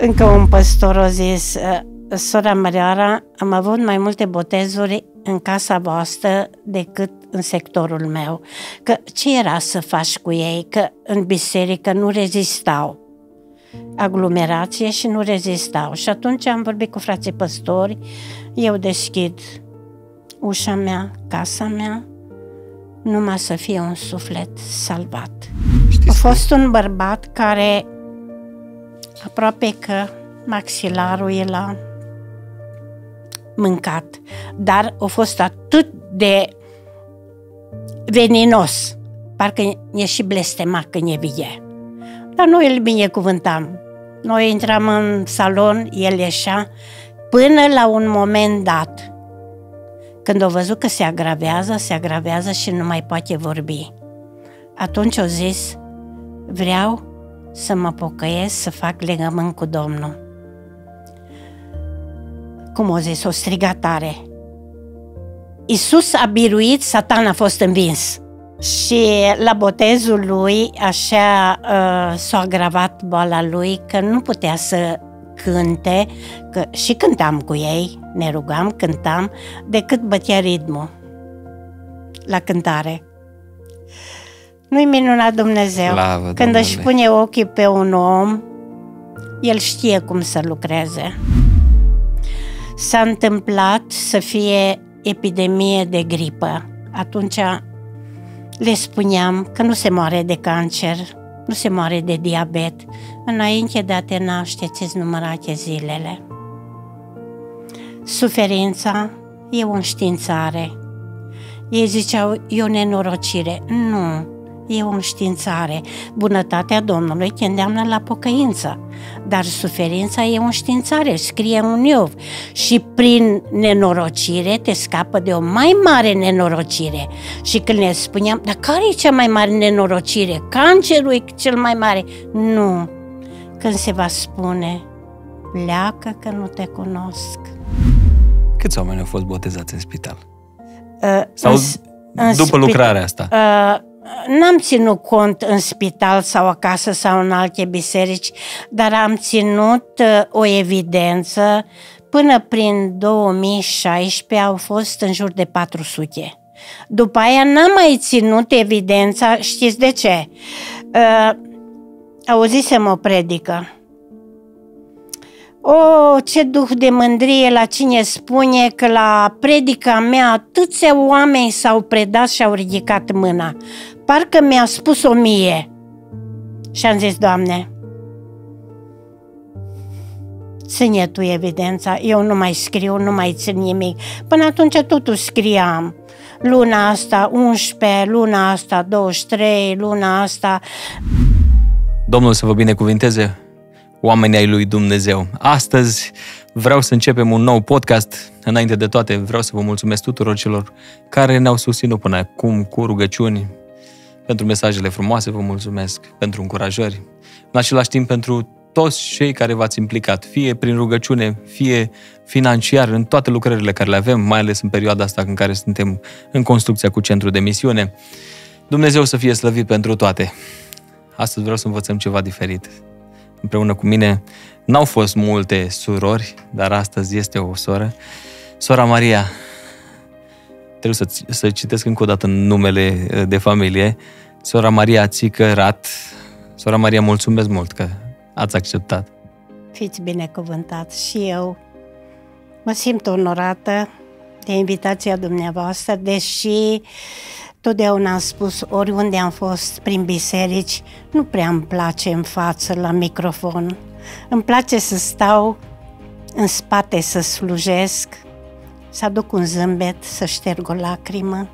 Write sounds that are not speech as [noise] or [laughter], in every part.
Încă un păstor a zis, sora Măreara, am avut mai multe botezuri în casa voastră decât în sectorul meu. Că ce era să faci cu ei? Că în biserică nu rezistau aglomerație și nu rezistau. Și atunci am vorbit cu frații păstori, eu deschid ușa mea, casa mea, numai să fie un suflet salvat. Știți A fost un bărbat care aproape că maxilarul e la mâncat, dar a fost atât de veninos, parcă ne și blestema când e vie. Dar noi îl binecuvântam. Noi intram în salon, el ieșea, până la un moment dat, când o văzut că se agravează, se agravează și nu mai poate vorbi. Atunci o zis, vreau să mă pocăiesc, să fac legământ cu Domnul. Cum o zis, o striga tare. Iisus a biruit, satan a fost învins. Și la botezul lui, așa uh, s-a agravat boala lui, că nu putea să cânte, că și cântam cu ei, ne rugam, cântam, decât bătea ritmul la cântare. Nu-i minunat Dumnezeu. Slavă, Când Domnule. își pune ochii pe un om, el știe cum să lucreze. S-a întâmplat să fie epidemie de gripă. Atunci le spuneam că nu se moare de cancer, nu se moare de diabet, înainte de a te naște ți numărate zilele. Suferința e o înștiințare. Ei ziceau, e o nenorocire. Nu, e o înștiințare. Bunătatea Domnului te îndeamnă la pocăință, dar suferința e o înștiințare, scrie un Iov. Și prin nenorocire te scapă de o mai mare nenorocire. Și când ne spuneam, dar care e cea mai mare nenorocire? Cancerul e cel mai mare. Nu. Când se va spune, pleacă că nu te cunosc. Câți oameni au fost botezați în spital? Uh, Sau în, după în lucrarea asta? Uh, N-am ținut cont în spital sau acasă sau în alte biserici, dar am ținut uh, o evidență. Până prin 2016 au fost în jur de 400. După aia n-am mai ținut evidența, știți de ce? Uh, auzisem o predică o, oh, ce duh de mândrie la cine spune că la predica mea atâția oameni s-au predat și au ridicat mâna. Parcă mi-a spus o mie. Și am zis, Doamne, ține tu evidența, eu nu mai scriu, nu mai țin nimic. Până atunci totuși scriam luna asta 11, luna asta 23, luna asta... Domnul să vă binecuvinteze! oamenii ai lui Dumnezeu. Astăzi vreau să începem un nou podcast. Înainte de toate, vreau să vă mulțumesc tuturor celor care ne-au susținut până acum cu rugăciuni, pentru mesajele frumoase, vă mulțumesc, pentru încurajări. În același timp, pentru toți cei care v-ați implicat, fie prin rugăciune, fie financiar, în toate lucrările care le avem, mai ales în perioada asta în care suntem în construcția cu centru de misiune. Dumnezeu să fie slăvit pentru toate. Astăzi vreau să învățăm ceva diferit împreună cu mine. N-au fost multe surori, dar astăzi este o soră. Sora Maria, trebuie să, să citesc încă o dată numele uh, de familie. Sora Maria Țică Rat. Sora Maria, mulțumesc mult că ați acceptat. Fiți binecuvântat și eu. Mă simt onorată de invitația dumneavoastră, deși Totdeauna am spus, oriunde am fost prin biserici, nu prea îmi place în față la microfon. Îmi place să stau în spate să slujesc, să aduc un zâmbet, să șterg o lacrimă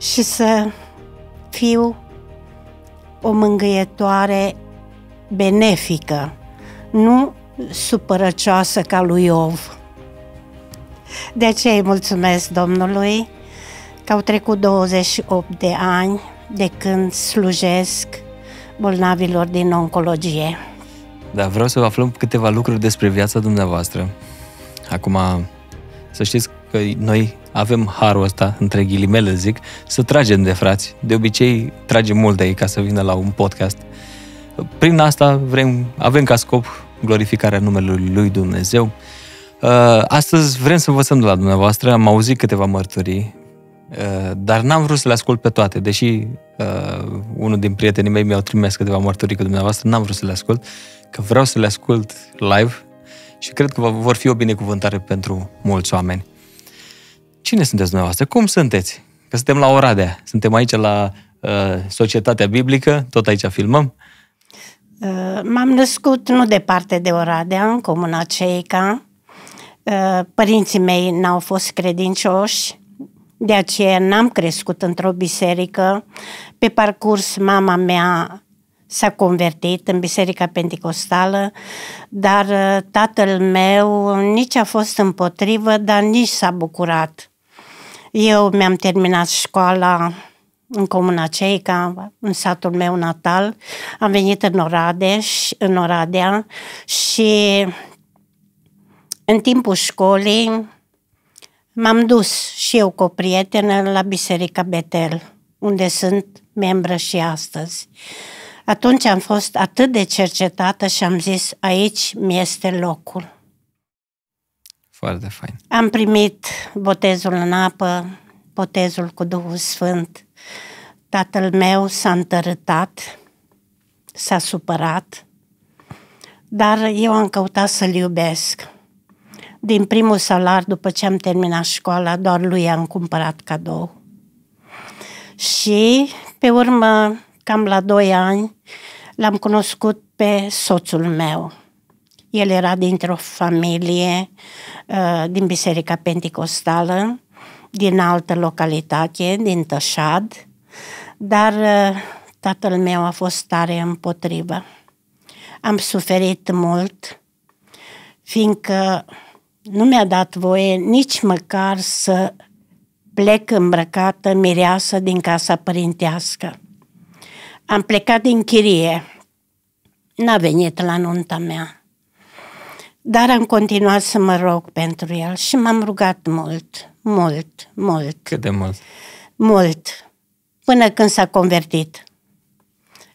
și să fiu o mângâietoare benefică, nu supărăcioasă ca lui Iov. De aceea îi mulțumesc Domnului că au trecut 28 de ani de când slujesc bolnavilor din oncologie. Da, vreau să vă aflăm câteva lucruri despre viața dumneavoastră. Acum, să știți că noi avem harul ăsta, între ghilimele zic, să tragem de frați. De obicei tragem mult de ei ca să vină la un podcast. Prin asta vrem, avem ca scop glorificarea numelui Lui Dumnezeu. Uh, astăzi vrem să învățăm de la dumneavoastră, am auzit câteva mărturii Uh, dar n-am vrut să le ascult pe toate, deși uh, unul din prietenii mei mi-au trimis câteva mărturii cu dumneavoastră, n-am vrut să le ascult, că vreau să le ascult live și cred că vor fi o binecuvântare pentru mulți oameni. Cine sunteți dumneavoastră? Cum sunteți? Că suntem la Oradea, suntem aici la uh, Societatea Biblică, tot aici filmăm. Uh, m-am născut nu departe de Oradea, în comuna Ceica. Uh, părinții mei n-au fost credincioși, de aceea n-am crescut într-o biserică. Pe parcurs, mama mea s-a convertit în Biserica Pentecostală, dar uh, tatăl meu nici a fost împotrivă, dar nici s-a bucurat. Eu mi-am terminat școala în comuna Ceica, în satul meu natal. Am venit în, Oradeș, în Oradea și în timpul școlii m-am dus și eu cu o prietenă la Biserica Betel, unde sunt membră și astăzi. Atunci am fost atât de cercetată și am zis, aici mi este locul. Foarte fain. Am primit botezul în apă, botezul cu Duhul Sfânt. Tatăl meu s-a întărâtat, s-a supărat, dar eu am căutat să-l iubesc din primul salar, după ce am terminat școala, doar lui am cumpărat cadou. Și, pe urmă, cam la doi ani, l-am cunoscut pe soțul meu. El era dintr-o familie uh, din Biserica Pentecostală, din altă localitate, din Tășad, dar uh, tatăl meu a fost tare împotrivă. Am suferit mult, fiindcă nu mi-a dat voie nici măcar să plec îmbrăcată mireasă din casa părintească. Am plecat din chirie. N-a venit la nunta mea. Dar am continuat să mă rog pentru el și m-am rugat mult, mult, mult. Cât de mult? Mult. Până când s-a convertit.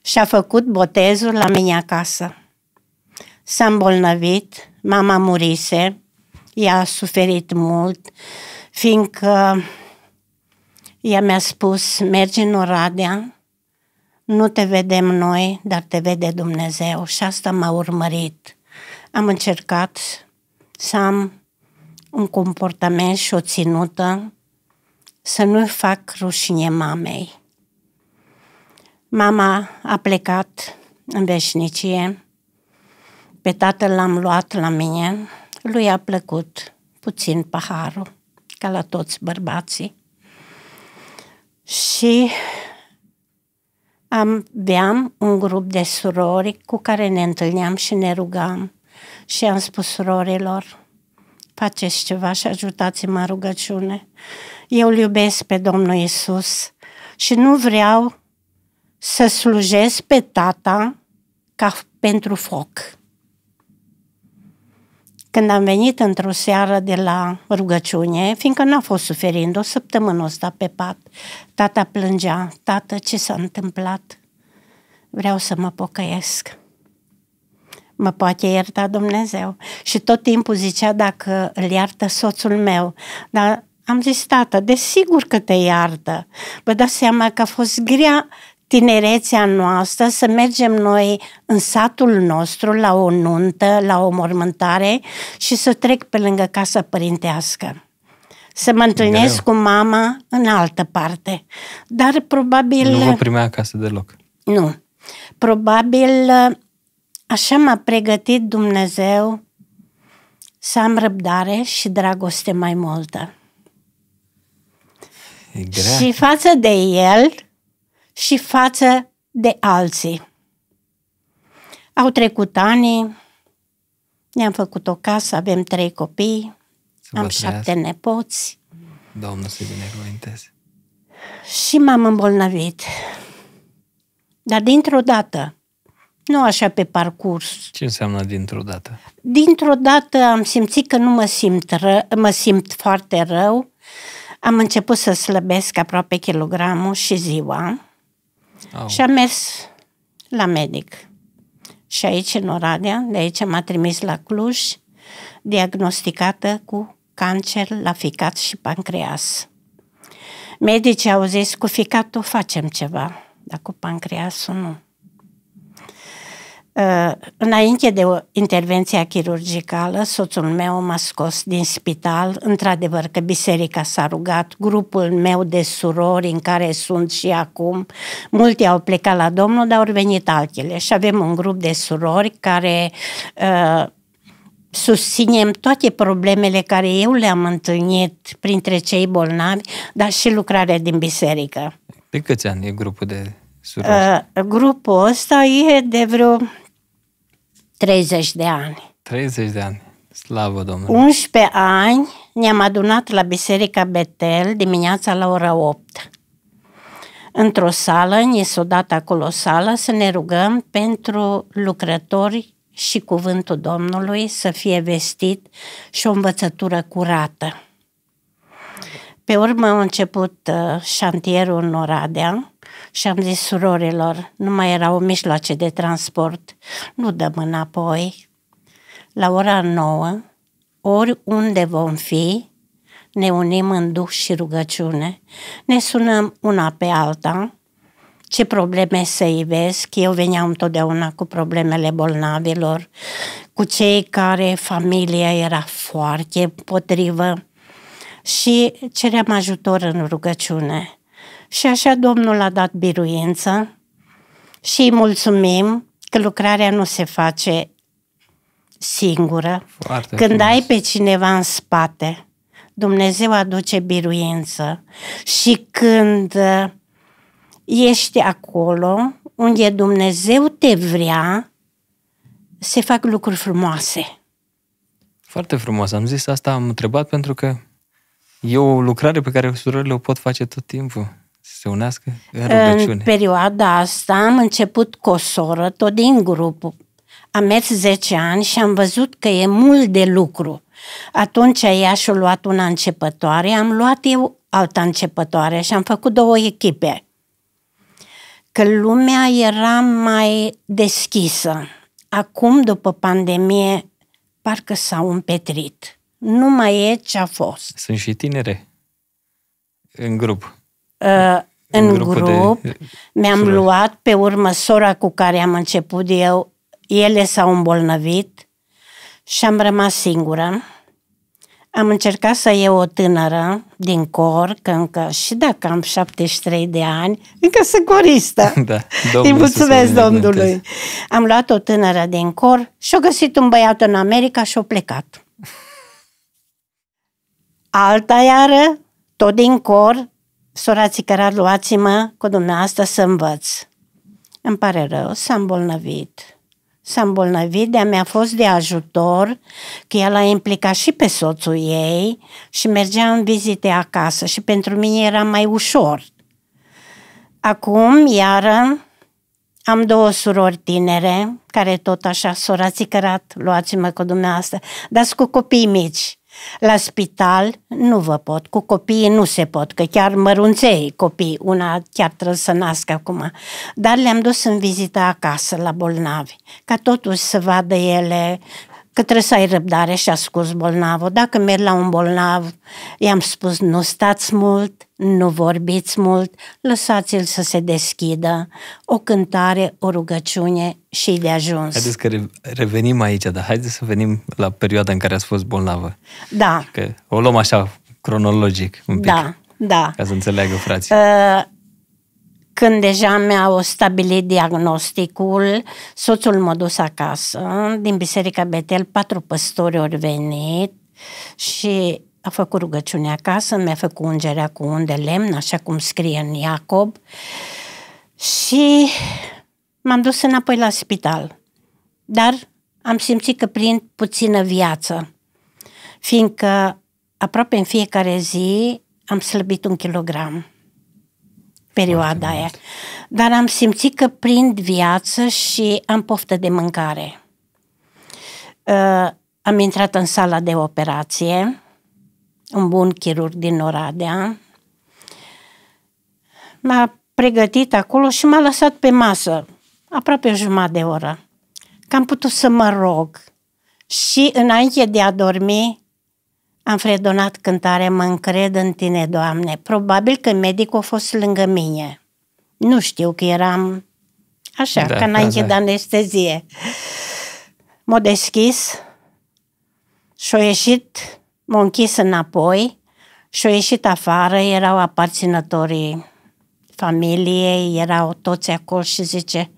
Și a făcut botezul la mine acasă. S-a îmbolnăvit, mama murise, ea a suferit mult, fiindcă ea mi-a spus, mergi în Oradea, nu te vedem noi, dar te vede Dumnezeu și asta m-a urmărit. Am încercat să am un comportament și o ținută, să nu fac rușine mamei. Mama a plecat în veșnicie, pe tatăl l-am luat la mine, lui a plăcut puțin paharul, ca la toți bărbații. Și am, aveam un grup de surori cu care ne întâlneam și ne rugam. Și am spus surorilor, faceți ceva și ajutați-mă rugăciune. Eu îl iubesc pe Domnul Isus și nu vreau să slujesc pe tata ca pentru foc. Când am venit într-o seară de la rugăciune, fiindcă n-a fost suferind, o săptămână o sta pe pat, tata plângea, tată, ce s-a întâmplat? Vreau să mă pocăiesc. Mă poate ierta Dumnezeu. Și tot timpul zicea dacă îl iartă soțul meu. Dar am zis, tată, desigur că te iartă. Vă dați seama că a fost grea tinerețea noastră să mergem noi în satul nostru la o nuntă, la o mormântare și să trec pe lângă casa părintească. Să mă întâlnesc Greu. cu mama în altă parte. Dar probabil... Nu vă primea acasă deloc. Nu. Probabil așa m-a pregătit Dumnezeu să am răbdare și dragoste mai multă. E grea. Și față de el, și față de alții. Au trecut ani, ne-am făcut o casă, avem trei copii, Să am șapte nepoți. Doamne să-i binecuvânteze. Și m-am îmbolnăvit. Dar dintr-o dată, nu așa pe parcurs. Ce înseamnă dintr-o dată? Dintr-o dată am simțit că nu mă simt, ră, mă simt foarte rău. Am început să slăbesc aproape kilogramul și ziua. Au. Și am mers la medic. Și aici, în Oradea, de aici m-a trimis la Cluj, diagnosticată cu cancer la ficat și pancreas. Medicii au zis, cu ficatul facem ceva, dar cu pancreasul nu. Uh, înainte de intervenția chirurgicală, soțul meu m-a scos din spital, într-adevăr că biserica s-a rugat, grupul meu de surori în care sunt și acum, mulți au plecat la Domnul, dar au venit altele și avem un grup de surori care uh, susținem toate problemele care eu le-am întâlnit printre cei bolnavi, dar și lucrarea din biserică. De câți ani e grupul de surori? Uh, grupul ăsta e de vreo 30 de ani. 30 de ani. Slavă Domnului! 11 ani ne-am adunat la Biserica Betel dimineața la ora 8. Într-o sală, ni s-a dat acolo sală să ne rugăm pentru lucrători și cuvântul Domnului să fie vestit și o învățătură curată. Pe urmă a început uh, șantierul în Oradea, și am zis surorilor, nu mai erau mijloace de transport, nu dăm înapoi. La ora nouă, ori unde vom fi, ne unim în duh și rugăciune, ne sunăm una pe alta, ce probleme să ivesc. Eu veneam întotdeauna cu problemele bolnavilor, cu cei care familia era foarte împotrivă și ceream ajutor în rugăciune. Și așa Domnul a dat biruință și îi mulțumim că lucrarea nu se face singură. Foarte Când frumos. ai pe cineva în spate, Dumnezeu aduce biruință și când uh, ești acolo unde Dumnezeu te vrea, se fac lucruri frumoase. Foarte frumos. Am zis asta, am întrebat pentru că e o lucrare pe care surorile o pot face tot timpul să se unească în rugăciune? În perioada asta am început cu o soră, tot din grup. Am mers 10 ani și am văzut că e mult de lucru. Atunci ea și-a luat una începătoare, am luat eu alta începătoare și am făcut două echipe. Că lumea era mai deschisă. Acum, după pandemie, parcă s-au împetrit. Nu mai e ce a fost. Sunt și tinere în grup. Uh, în, grup. De... Mi-am Sura. luat pe urmă sora cu care am început eu, ele s-au îmbolnăvit și am rămas singură. Am încercat să iau o tânără din cor, că încă și dacă am 73 de ani, încă sunt coristă. [laughs] Da, Domnul Îi mulțumesc Domnului. Am luat o tânără din cor și-o găsit un băiat în America și-o plecat. [laughs] Alta iară, tot din cor, sora Țicăra, luați-mă cu dumneavoastră să învăț. Îmi pare rău, s-a îmbolnăvit. S-a îmbolnăvit, de-a mi-a fost de ajutor, că el a implicat și pe soțul ei și mergea în vizite acasă și pentru mine era mai ușor. Acum, iară, am două surori tinere, care tot așa, sora țicărat, luați-mă cu dumneavoastră, dar cu copii mici. La spital nu vă pot, cu copiii nu se pot, că chiar mărunței copii, una chiar trebuie să nască acum, dar le-am dus în vizită acasă la bolnavi, ca totuși să vadă ele că trebuie să ai răbdare și ascult bolnavul. Dacă merg la un bolnav, i-am spus nu stați mult, nu vorbiți mult, lăsați-l să se deschidă. O cântare, o rugăciune și de ajuns. Haideți că revenim aici, dar haideți să venim la perioada în care ați fost bolnavă. Da. Că o luăm așa cronologic un pic. Da, da. Ca să înțeleagă frații. Uh, când deja mi-au stabilit diagnosticul, soțul m-a dus acasă, din Biserica Betel, patru păstori au venit și a făcut rugăciune acasă, mi-a făcut ungerea cu un de lemn, așa cum scrie în Iacob, și m-am dus înapoi la spital. Dar am simțit că prind puțină viață, fiindcă aproape în fiecare zi am slăbit un kilogram perioada aia. Dar am simțit că prind viață și am poftă de mâncare. Uh, am intrat în sala de operație, un bun chirurg din Oradea. M-a pregătit acolo și m-a lăsat pe masă aproape o jumătate de oră. Că am putut să mă rog. Și înainte de a dormi, am fredonat cântarea Mă încred în tine, Doamne. Probabil că medicul a fost lângă mine. Nu știu că eram așa, da, ca înainte da, da. de anestezie. M-a deschis și-a ieșit, m-a închis înapoi și-a ieșit afară, erau aparținătorii familiei, erau toți acolo și zice,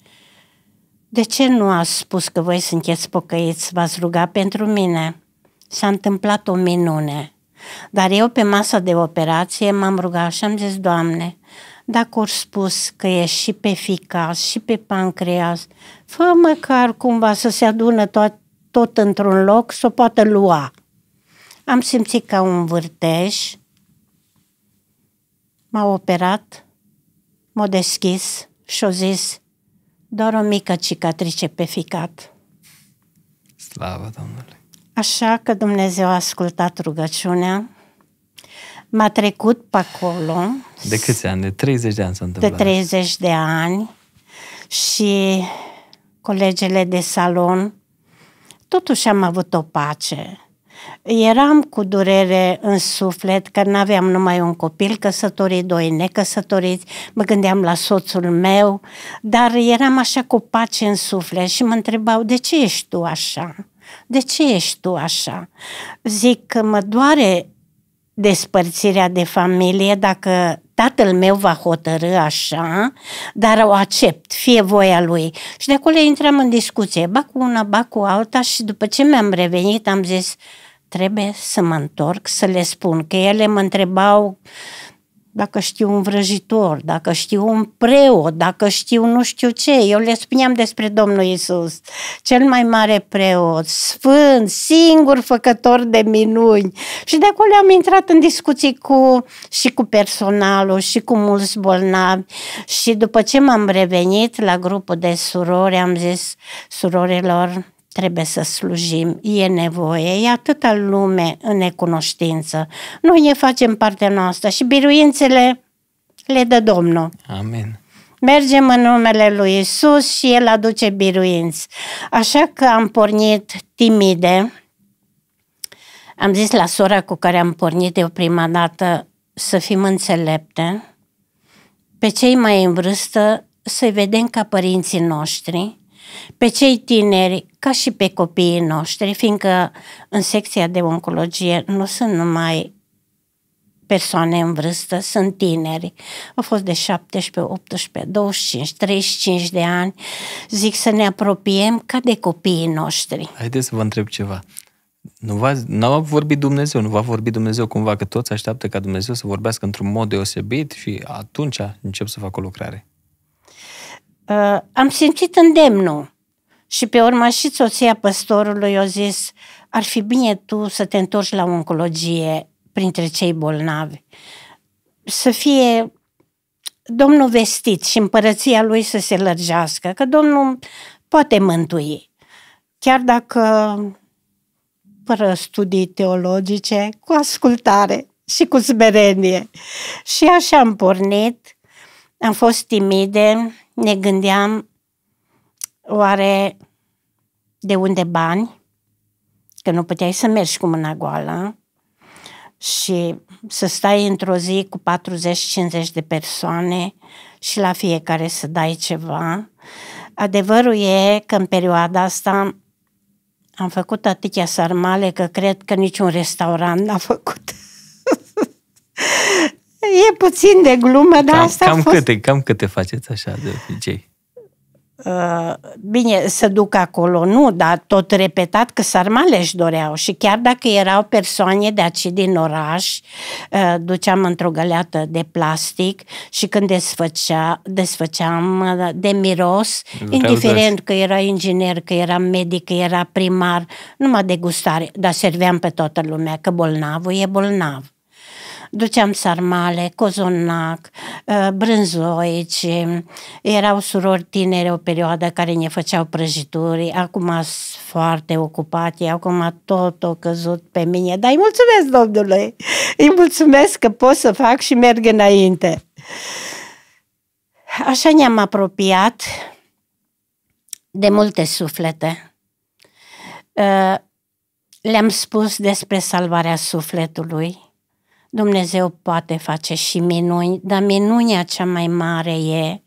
de ce nu ați spus că voi sunteți pocăiți, v-ați rugat pentru mine? s-a întâmplat o minune. Dar eu pe masa de operație m-am rugat și am zis, Doamne, dacă ori spus că e și pe ficas și pe pancreas, fă măcar cumva să se adună tot, tot într-un loc, să o poată lua. Am simțit ca un vârtej, m-a operat, m-a deschis și-a zis, doar o mică cicatrice pe ficat. Slavă Domnului! Așa că Dumnezeu a ascultat rugăciunea, m-a trecut pe acolo. De câți ani? De 30 de ani s-a De 30 de ani și colegele de salon, totuși am avut o pace. Eram cu durere în suflet că nu aveam numai un copil căsătorit, doi necăsătoriți, mă gândeam la soțul meu, dar eram așa cu pace în suflet și mă întrebau de ce ești tu așa? De ce ești tu așa? Zic că mă doare despărțirea de familie dacă tatăl meu va hotărâ așa, dar o accept, fie voia lui. Și de acolo intram în discuție, ba cu una, ba cu alta și după ce mi-am revenit am zis, trebuie să mă întorc să le spun, că ele mă întrebau dacă știu un vrăjitor, dacă știu un preot, dacă știu nu știu ce. Eu le spuneam despre Domnul Isus, cel mai mare preot, sfânt, singur făcător de minuni. Și de acolo am intrat în discuții cu, și cu personalul și cu mulți bolnavi. Și după ce m-am revenit la grupul de surori, am zis surorilor, trebuie să slujim, e nevoie, e atâta lume în necunoștință. Noi ne facem partea noastră și biruințele le dă Domnul. Amen. Mergem în numele lui Isus și El aduce biruinți. Așa că am pornit timide. Am zis la sora cu care am pornit eu prima dată să fim înțelepte, pe cei mai în vârstă să-i vedem ca părinții noștri, pe cei tineri ca și pe copiii noștri, fiindcă în secția de oncologie nu sunt numai persoane în vârstă, sunt tineri. Au fost de 17, 18, 25, 35 de ani. Zic să ne apropiem ca de copiii noștri. Haideți să vă întreb ceva. Nu va, n-a vorbit Dumnezeu, nu va vorbi Dumnezeu cumva, că toți așteaptă ca Dumnezeu să vorbească într-un mod deosebit și atunci încep să facă o lucrare uh, am simțit îndemnul. Și pe urmă și soția păstorului a zis, ar fi bine tu să te întorci la oncologie printre cei bolnavi. Să fie Domnul vestit și împărăția lui să se lărgească, că Domnul poate mântui. Chiar dacă fără studii teologice, cu ascultare și cu smerenie. Și așa am pornit, am fost timide, ne gândeam oare de unde bani, că nu puteai să mergi cu mâna goală și să stai într-o zi cu 40-50 de persoane și la fiecare să dai ceva. Adevărul e că în perioada asta am făcut atâtea sarmale că cred că niciun restaurant n-a făcut [laughs] E puțin de glumă, dar cam, asta cam a fost... Câte, cam câte faceți așa de obicei? Uh, bine, să duc acolo, nu, dar tot repetat că sarmale își doreau și chiar dacă erau persoane de aici din oraș, uh, duceam într-o găleată de plastic și când desfăcea, desfăceam uh, de miros, Vreau indiferent că era inginer, că era medic, că era primar, numai de gustare, dar serveam pe toată lumea că bolnavul e bolnav duceam sarmale, cozonac, uh, brânzoici, erau surori tinere o perioadă care ne făceau prăjituri, acum sunt foarte ocupate, acum tot o căzut pe mine, dar îi mulțumesc Domnului, îi mulțumesc că pot să fac și merg înainte. Așa ne-am apropiat de multe suflete. Uh, le-am spus despre salvarea sufletului, Dumnezeu poate face și minuni, dar minunea cea mai mare e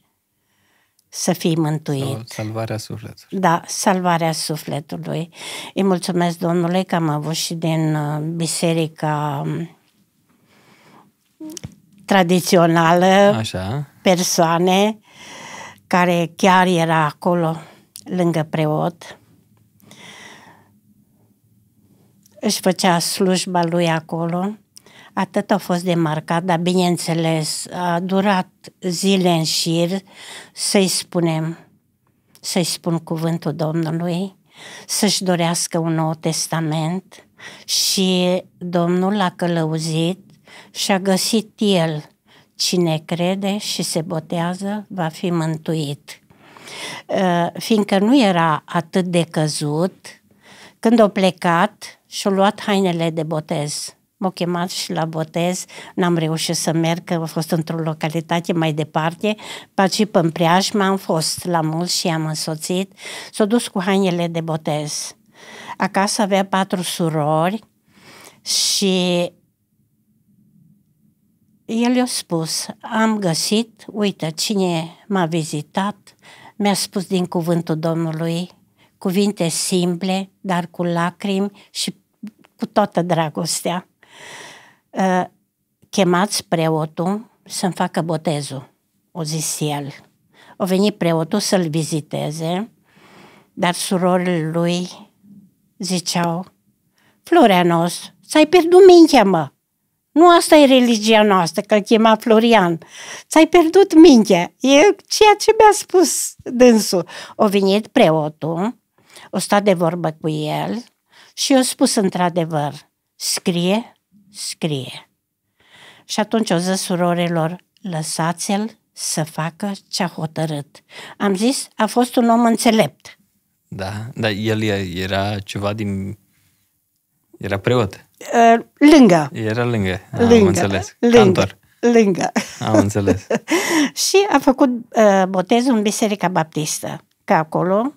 să fii mântuit. Salvarea sufletului. Da, salvarea sufletului. Îi mulțumesc Domnului că am avut și din uh, biserica um, tradițională Așa. persoane care chiar era acolo lângă preot. Își făcea slujba lui acolo Atât a fost de marcat, dar bineînțeles a durat zile în șir să-i spunem, să-i spun cuvântul Domnului, să-și dorească un nou testament și Domnul l-a călăuzit și a găsit el cine crede și se botează va fi mântuit. Ă, fiindcă nu era atât de căzut, când a plecat și-a luat hainele de botez m-au chemat și la botez, n-am reușit să merg, că a fost într-o localitate mai departe, pe în preajmă, am fost la mulți și am însoțit, s-au dus cu hainele de botez. Acasă avea patru surori și el i-a spus, am găsit, uite, cine m-a vizitat, mi-a spus din cuvântul Domnului, cuvinte simple, dar cu lacrimi și cu toată dragostea. Uh, chemați preotul să-mi facă botezul, o zis el. O venit preotul să-l viziteze, dar surorile lui ziceau, Florianos, ți-ai pierdut mintea, mă! Nu asta e religia noastră, că l chema Florian. Ți-ai pierdut mintea. E ceea ce mi-a spus dânsul. O venit preotul, o stat de vorbă cu el și i-a spus într-adevăr, scrie scrie. Și atunci o zis surorilor, lăsați-l să facă ce a hotărât. Am zis, a fost un om înțelept. Da, dar el era ceva din... Era preot. Ă, lângă. Era lângă, lângă. am înțeles. Lângă. Cantor. Lângă. Am înțeles. [laughs] și a făcut ă, botezul în Biserica Baptistă, că acolo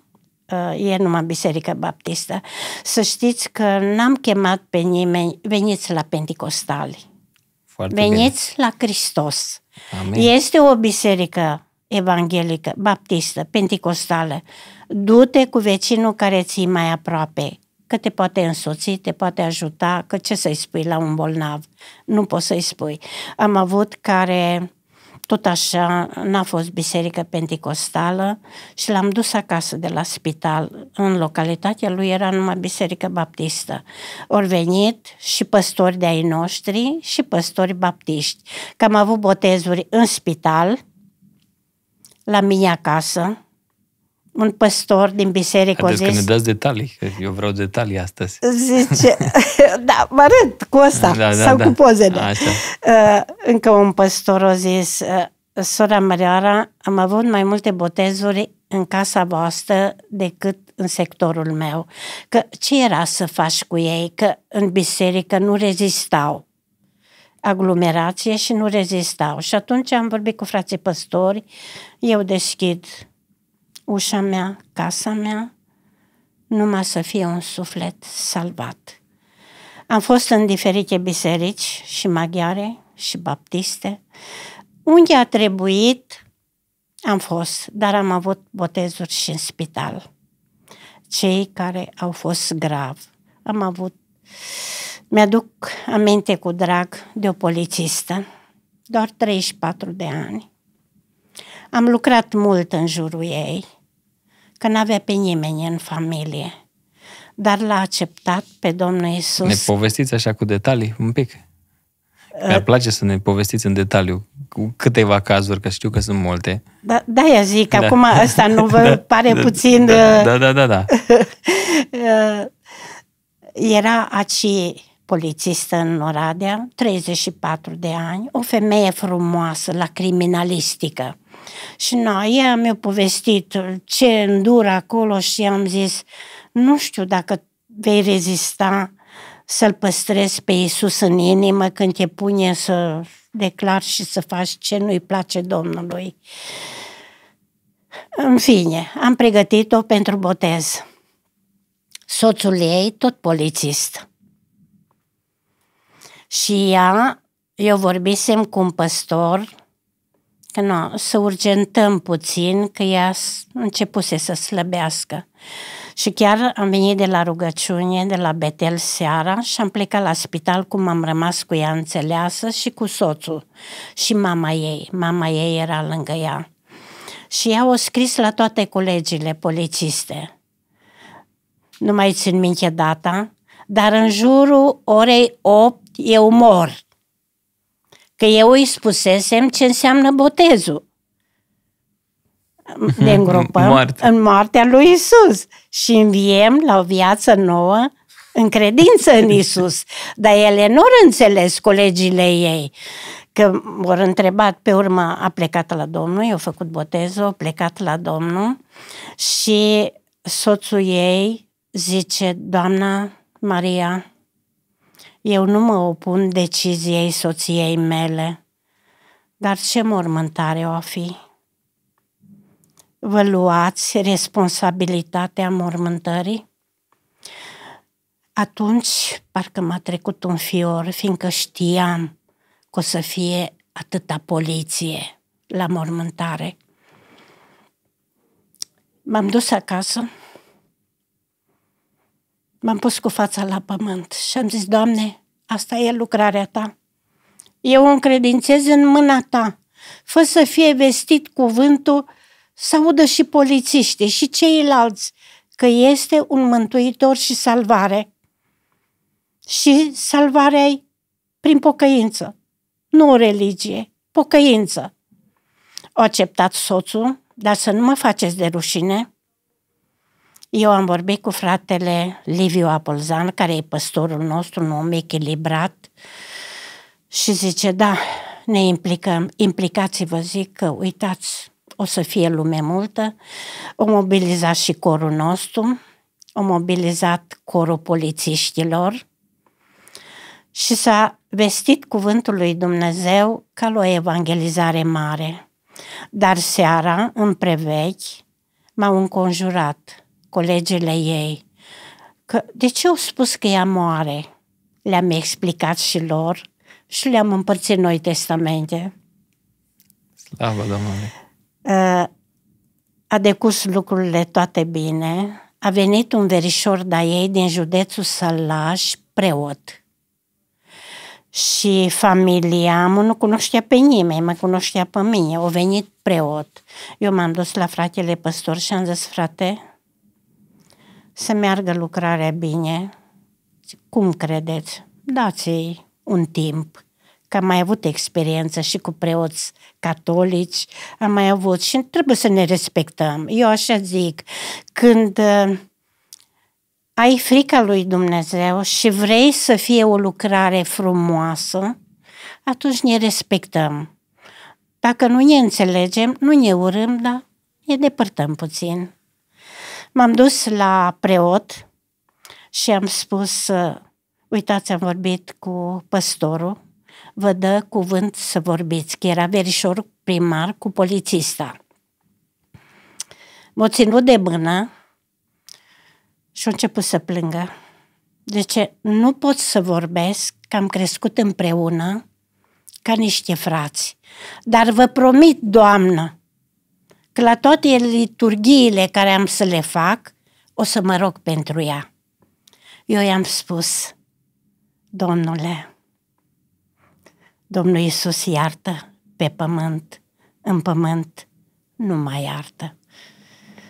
Uh, e numai biserica Baptistă, să știți că n-am chemat pe nimeni, veniți la Pentecostali. Foarte veniți bine. la Hristos. Amen. Este o biserică evanghelică, baptistă, pentecostală. Du-te cu vecinul care ți mai aproape, că te poate însoți, te poate ajuta, că ce să-i spui la un bolnav? Nu poți să-i spui. Am avut care tot așa n-a fost biserică pentecostală și l-am dus acasă de la spital. În localitatea lui era numai biserică baptistă. Ori venit și păstori de ai noștri și păstori baptiști. Că am avut botezuri în spital, la mine acasă, un păstor din biserică. Haideți zis, că ne dați detalii, că eu vreau detalii astăzi. Zice, [laughs] da, mă arăt cu asta da, da, sau da. cu pozele. Așa. Uh, încă un păstor a zis, uh, sora Mărioara, am avut mai multe botezuri în casa voastră decât în sectorul meu. Că ce era să faci cu ei? Că în biserică nu rezistau aglomerație și nu rezistau. Și atunci am vorbit cu frații păstori, eu deschid ușa mea, casa mea, numai să fie un suflet salvat. Am fost în diferite biserici și maghiare și baptiste, unde a trebuit, am fost, dar am avut botezuri și în spital. Cei care au fost grav. Am avut, mi-aduc aminte cu drag de o polițistă, doar 34 de ani. Am lucrat mult în jurul ei, că n-avea pe nimeni în familie. Dar l-a acceptat pe Domnul Isus. Ne povestiți așa cu detalii un pic? Uh, Mi-ar place să ne povestiți în detaliu cu câteva cazuri, că știu că sunt multe. Da, da ia zic, da. acum asta nu vă [laughs] da, pare da, puțin... Da, uh, da, da, da. da. [laughs] Uh, era aci polițistă în Oradea, 34 de ani, o femeie frumoasă la criminalistică. Și na, ea mi-a povestit ce îndură acolo și am zis, nu știu dacă vei rezista să-L păstrezi pe Iisus în inimă când te pune să declari și să faci ce nu-i place Domnului. În fine, am pregătit-o pentru botez. Soțul ei, tot polițist. Și ea, eu vorbisem cu un păstor că nu, să urgentăm puțin, că ea începuse să slăbească. Și chiar am venit de la rugăciune, de la Betel seara și am plecat la spital cum am rămas cu ea înțeleasă și cu soțul și mama ei. Mama ei era lângă ea. Și ea o scris la toate colegile polițiste. Nu mai țin minte data, dar în jurul orei 8 eu mor că eu îi spusesem ce înseamnă botezul. Ne [laughs] îngropăm Moarte. în moartea lui Isus și înviem la o viață nouă în credință în [laughs] Isus. Dar ele nu au înțeles colegile ei că vor întrebat pe urmă, a plecat la Domnul, i-a făcut botezul, a plecat la Domnul și soțul ei zice, Doamna Maria, eu nu mă opun deciziei soției mele, dar ce mormântare o fi? Vă luați responsabilitatea mormântării? Atunci, parcă m-a trecut un fior, fiindcă știam că o să fie atâta poliție la mormântare. M-am dus acasă, m-am pus cu fața la pământ și am zis, Doamne, asta e lucrarea Ta. Eu o încredințez în mâna Ta. Fă să fie vestit cuvântul, să audă și polițiștii și ceilalți că este un mântuitor și salvare. Și salvarea prin pocăință, nu o religie, pocăință. O acceptat soțul, dar să nu mă faceți de rușine, eu am vorbit cu fratele Liviu Apolzan, care e păstorul nostru, un om echilibrat, și zice, da, ne implicăm, implicați-vă, zic că uitați, o să fie lume multă, o mobilizat și corul nostru, o mobilizat corul polițiștilor și s-a vestit cuvântul lui Dumnezeu ca la o evangelizare mare. Dar seara, în prevechi, m-au înconjurat colegele ei că de ce au spus că ea moare? Le-am explicat și lor și le-am împărțit noi testamente. Slavă Domnului! Ă, a decurs lucrurile toate bine. A venit un verișor de ei din județul Sălaș, preot. Și familia, mă nu cunoștea pe nimeni, mă cunoștea pe mine. O venit preot. Eu m-am dus la fratele păstor și am zis, frate, să meargă lucrarea bine, cum credeți? Dați-i un timp, că am mai avut experiență și cu preoți catolici, am mai avut și trebuie să ne respectăm. Eu așa zic, când uh, ai frica lui Dumnezeu și vrei să fie o lucrare frumoasă, atunci ne respectăm. Dacă nu ne înțelegem, nu ne urâm, dar ne depărtăm puțin. M-am dus la preot și am spus, uh, uitați, am vorbit cu păstorul, vă dă cuvânt să vorbiți, că era verișor primar cu polițista. M-a ținut de mână și a început să plângă. De Deci nu pot să vorbesc că am crescut împreună ca niște frați. Dar vă promit, Doamnă, că la toate liturghiile care am să le fac, o să mă rog pentru ea. Eu i-am spus, Domnule, Domnul Iisus iartă pe pământ, în pământ nu mai iartă.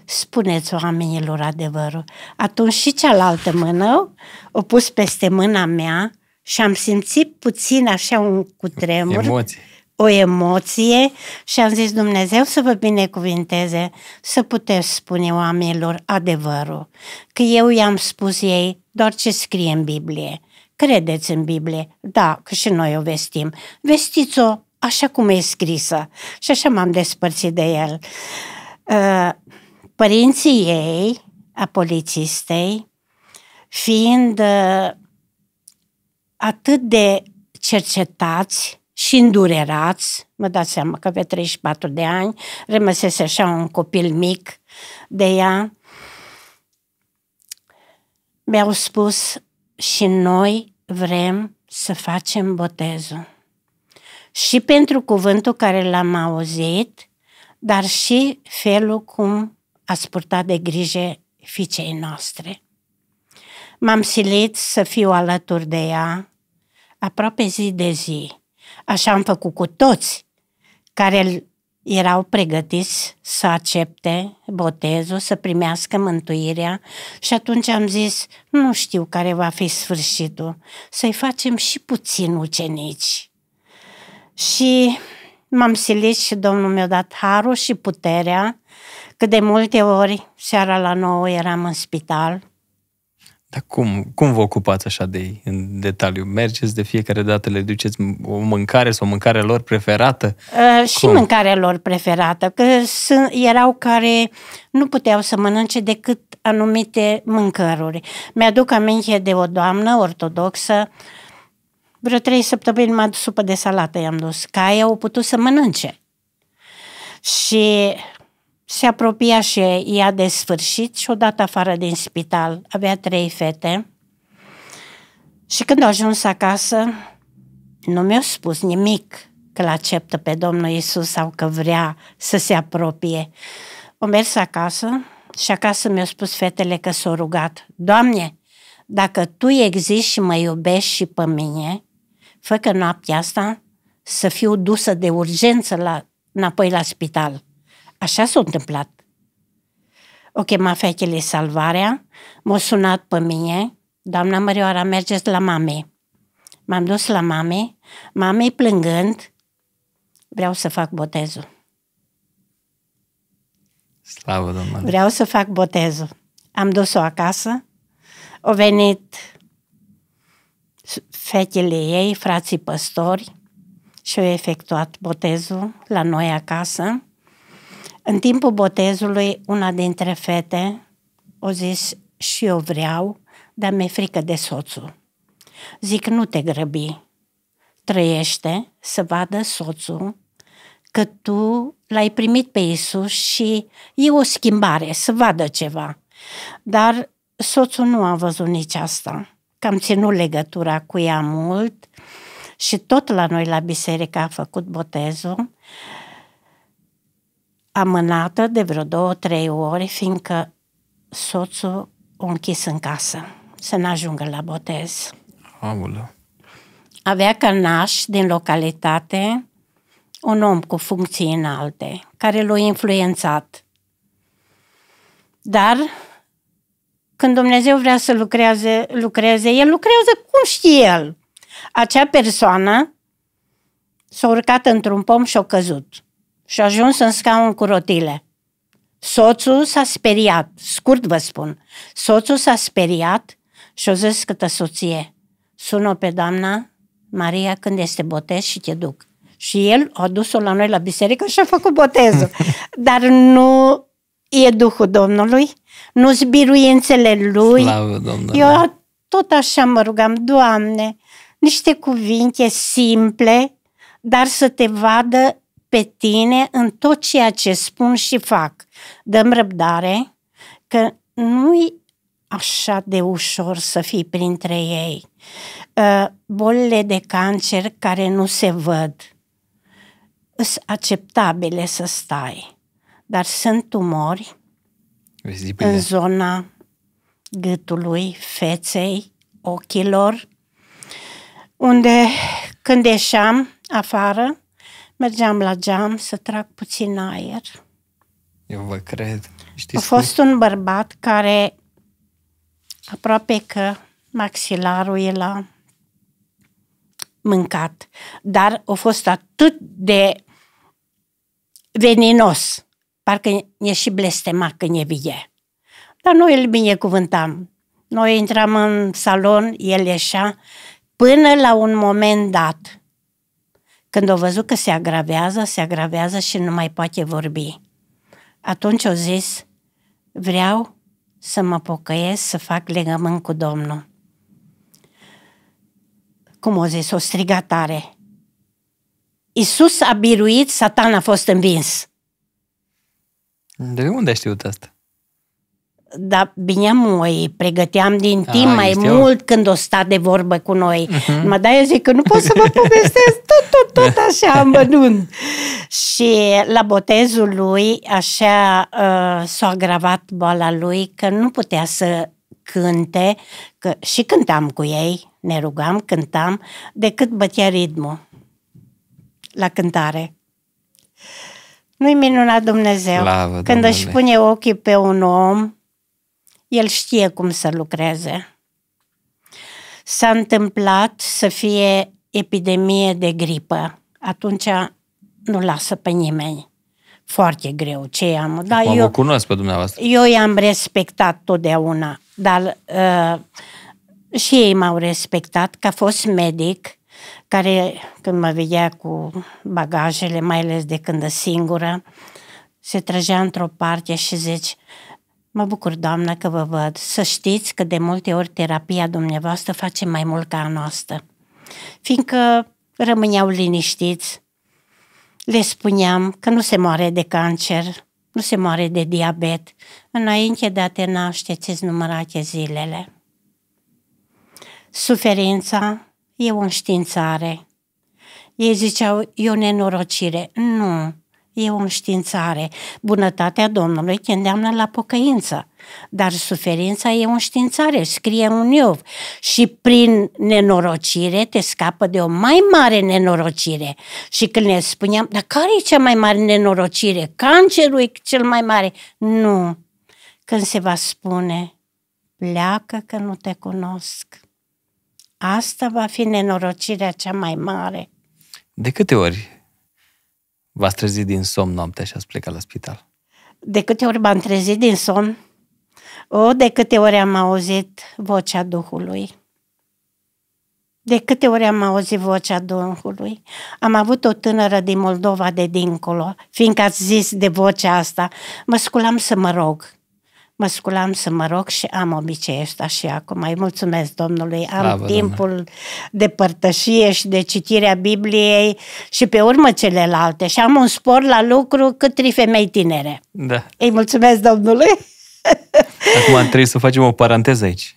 Spuneți oamenilor adevărul. Atunci și cealaltă mână o pus peste mâna mea și am simțit puțin așa un cutremur. Emoții o emoție și am zis Dumnezeu să vă binecuvinteze să puteți spune oamenilor adevărul. Că eu i-am spus ei doar ce scrie în Biblie. Credeți în Biblie, da, că și noi o vestim. Vestiți-o așa cum e scrisă. Și așa m-am despărțit de el. Uh, părinții ei, a polițistei, fiind uh, atât de cercetați și îndurerați, mă dați seama că pe 34 de ani rămăsese așa un copil mic de ea, mi-au spus și noi vrem să facem botezul. Și pentru cuvântul care l-am auzit, dar și felul cum a purtat de grijă fiicei noastre. M-am silit să fiu alături de ea aproape zi de zi Așa am făcut cu toți care erau pregătiți să accepte botezul, să primească mântuirea și atunci am zis, nu știu care va fi sfârșitul, să-i facem și puțin ucenici. Și m-am silit și Domnul mi-a dat harul și puterea, că de multe ori, seara la nouă eram în spital, dar cum, cum vă ocupați așa de ei în detaliu? Mergeți de fiecare dată, le duceți o mâncare sau mâncarea lor preferată? Uh, și cum? mâncarea lor preferată, că sunt, erau care nu puteau să mănânce decât anumite mâncăruri. Mi-aduc aminte de o doamnă ortodoxă, vreo trei săptămâni dus supă de salată i-am dus, ca ea au putut să mănânce. Și se apropia și ea de sfârșit și o afară din spital. Avea trei fete. Și când a ajuns acasă, nu mi-a spus nimic că-L acceptă pe Domnul Isus sau că vrea să se apropie. O mers acasă și acasă mi-au spus fetele că s-au rugat. Doamne, dacă Tu existi și mă iubești și pe mine, fă că noaptea asta să fiu dusă de urgență la, înapoi la spital. Așa s-a întâmplat. o chema fechele salvarea, m-a sunat pe mine, doamna Mărioara, mergeți la mame. M-am dus la mame, mamei plângând, vreau să fac botezul. Slavă Domnului! Vreau să fac botezul. Am dus-o acasă, au venit fetele ei, frații păstori, și au efectuat botezul la noi acasă. În timpul botezului, una dintre fete o zis și eu vreau, dar mi-e frică de soțul. Zic, nu te grăbi, trăiește să vadă soțul că tu l-ai primit pe Isus și e o schimbare, să vadă ceva. Dar soțul nu a văzut nici asta, că am ținut legătura cu ea mult și tot la noi la biserică a făcut botezul amânată de vreo două, trei ori, fiindcă soțul o închis în casă să n-ajungă la botez. Amulă. Avea ca naș din localitate un om cu funcții înalte, care l-a influențat. Dar când Dumnezeu vrea să lucreze, lucreze, el lucrează cum știe el. Acea persoană s-a urcat într-un pom și a căzut și a ajuns în scaun cu rotile. Soțul s-a speriat, scurt vă spun, soțul s-a speriat și o zis câtă soție. Sună pe doamna Maria când este botez și te duc. Și el a dus-o la noi la biserică și a făcut botezul. [laughs] Dar nu e Duhul Domnului, nu zbiruințele Lui. Slavă, Domnului. Eu tot așa mă rugam, Doamne, niște cuvinte simple, dar să te vadă pe tine în tot ceea ce spun și fac. Dăm răbdare că nu-i așa de ușor să fii printre ei. Ă, bolile de cancer care nu se văd sunt acceptabile să stai, dar sunt tumori Vizibile. în zona gâtului, feței, ochilor, unde când ieșeam afară, mergeam la geam să trag puțin aer. Eu vă cred. Știți a fost cum? un bărbat care aproape că maxilarul e la mâncat, dar a fost atât de veninos, parcă e și blestema când e vie. Dar noi îl binecuvântam. Noi intram în salon, el ieșea, până la un moment dat când o văzut că se agravează, se agravează și nu mai poate vorbi. Atunci o zis, vreau să mă pocăiesc, să fac legământ cu Domnul. Cum o zis, o strigatare. Isus a biruit, satan a fost învins. De unde ai știut asta? da, bine moi, pregăteam din ah, timp A, mai știu. mult când o sta de vorbă cu noi. Uh-huh. Mă dai eu zic că nu pot să vă [laughs] povestesc tot, tot, tot așa amănunt. și la botezul lui așa uh, s-a agravat boala lui că nu putea să cânte, că și cântam cu ei, ne rugam, cântam, decât bătea ritmul la cântare. Nu-i minunat Dumnezeu. Slavă, Când Dumnezeu. își pune ochii pe un om, el știe cum să lucreze. S-a întâmplat să fie epidemie de gripă. Atunci nu lasă pe nimeni. Foarte greu ce am. Dar Acum eu, vă cunosc pe dumneavoastră. Eu i-am respectat totdeauna, dar uh, și ei m-au respectat, că a fost medic, care când mă vedea cu bagajele, mai ales de când singură, se trăgea într-o parte și zice. Mă bucur, doamnă, că vă văd. Să știți că de multe ori terapia dumneavoastră face mai mult ca a noastră. Fiindcă rămâneau liniștiți, le spuneam că nu se moare de cancer, nu se moare de diabet, înainte de a te naște ți numărate zilele. Suferința e o înștiințare. Ei ziceau, e o nenorocire. Nu, e o înștiințare. Bunătatea Domnului te îndeamnă la pocăință, dar suferința e o științare, scrie un Iov. Și prin nenorocire te scapă de o mai mare nenorocire. Și când ne spuneam, dar care e cea mai mare nenorocire? Cancerul e cel mai mare. Nu. Când se va spune, pleacă că nu te cunosc. Asta va fi nenorocirea cea mai mare. De câte ori V-ați trezit din somn noaptea și ați plecat la spital? De câte ori m-am trezit din somn? O, de câte ori am auzit vocea Duhului. De câte ori am auzit vocea Duhului. Am avut o tânără din Moldova de dincolo, fiindcă ați zis de vocea asta, mă sculam să mă rog mă sculam să mă rog și am obiceiul ăsta și acum. Îi mulțumesc Domnului. Am Bravă, timpul Doamne. de părtășie și de citirea Bibliei și pe urmă celelalte. Și am un spor la lucru cât trei femei tinere. Da. Îi mulțumesc Domnului. [laughs] Acum trebuie să facem o paranteză aici.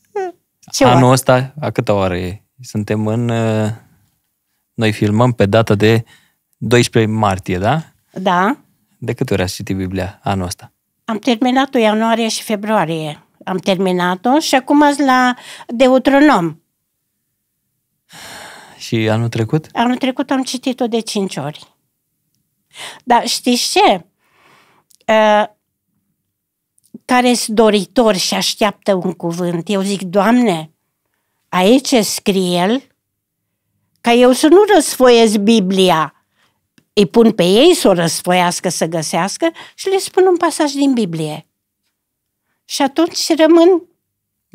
[laughs] Ce Anul oară? ăsta, a câta oară e? Suntem în... Uh, noi filmăm pe data de 12 martie, da? Da. De câte ori ați citit Biblia anul ăsta? Am terminat-o ianuarie și februarie. Am terminat-o și acum azi la deutronom. Și anul trecut? Anul trecut am citit-o de cinci ori. Dar știi ce? Uh, care sunt doritori și așteaptă un cuvânt. Eu zic, Doamne, aici scrie el ca eu să nu răsfoiesc Biblia, îi pun pe ei să o răsfoiască, să găsească și le spun un pasaj din Biblie. Și atunci rămân...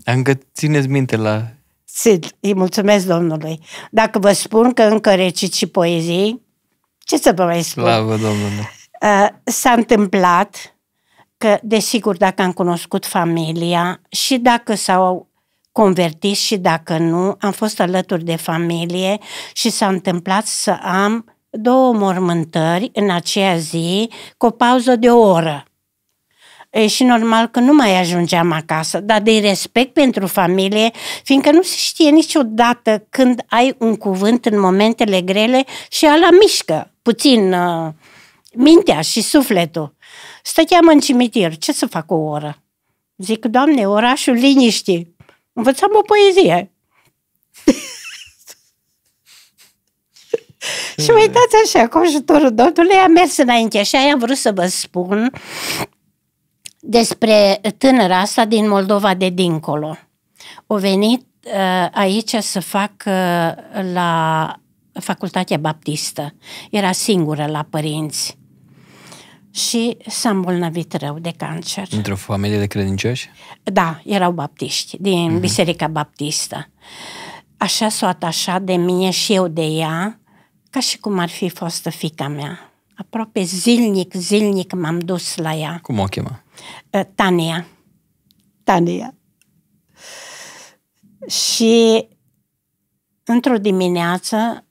Încă țineți minte la... Țin, îi mulțumesc Domnului. Dacă vă spun că încă recit și poezii, ce să vă mai spun? Slavă Domnului! Uh, s-a întâmplat că, desigur, dacă am cunoscut familia și dacă s-au convertit și dacă nu, am fost alături de familie și s-a întâmplat să am două mormântări în aceea zi cu o pauză de o oră. E și normal că nu mai ajungeam acasă, dar de respect pentru familie, fiindcă nu se știe niciodată când ai un cuvânt în momentele grele și ala mișcă puțin uh, mintea și sufletul. Stăteam în cimitir, ce să fac o oră? Zic, Doamne, orașul liniștii. Învățam o poezie. [laughs] și uitați așa, cu ajutorul Domnului a mers înainte și aia am vrut să vă spun despre tânăra asta din Moldova de dincolo. O venit uh, aici să fac uh, la facultatea baptistă. Era singură la părinți. Și s-a îmbolnăvit rău de cancer. Într-o familie de credincioși? Da, erau baptiști, din uh-huh. Biserica Baptistă. Așa s-a atașat de mine și eu de ea, ca și cum ar fi fost fica mea. Aproape zilnic, zilnic m-am dus la ea. Cum o chema? Uh, Tania. Tania. Și într-o dimineață,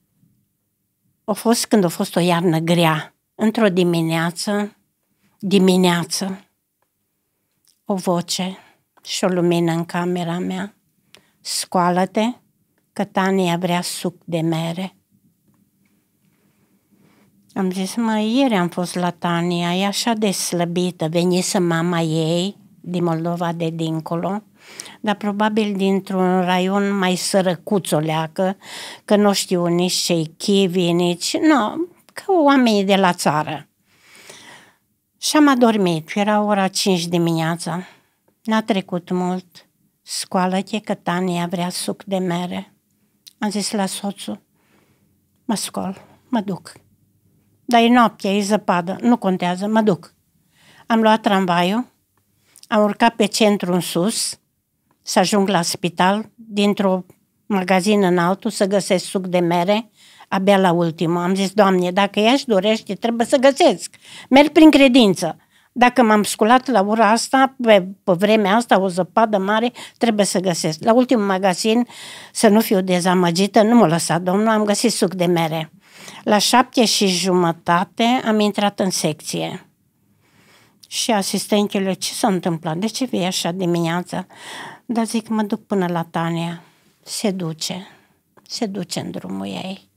a fost când a fost o iarnă grea, într-o dimineață, dimineață, o voce și o lumină în camera mea, scoală-te că Tania vrea suc de mere. Am zis, mă, ieri am fost la Tania, e așa de slăbită, venise mama ei din Moldova de dincolo, dar probabil dintr-un raion mai sărăcuț o leacă, că nu știu nici ce-i kiwi, nici... Nu, no, ca oamenii de la țară. Și am adormit, era ora 5 dimineața. N-a trecut mult. Scoală-te că Tania vrea suc de mere. Am zis la soțul, mă scol, mă duc dar e noaptea, e zăpadă, nu contează, mă duc. Am luat tramvaiul, am urcat pe centru în sus, să ajung la spital, dintr-o magazin în altul, să găsesc suc de mere, abia la ultimul. Am zis, Doamne, dacă ea își dorește, trebuie să găsesc. Merg prin credință. Dacă m-am sculat la ora asta, pe, pe vremea asta, o zăpadă mare, trebuie să găsesc. La ultimul magazin, să nu fiu dezamăgită, nu mă lăsa domnul, am găsit suc de mere. La șapte și jumătate am intrat în secție. Și asistentele, ce s-a întâmplat? De ce vii așa dimineața? Dar zic, mă duc până la Tania. Se duce. Se duce în drumul ei.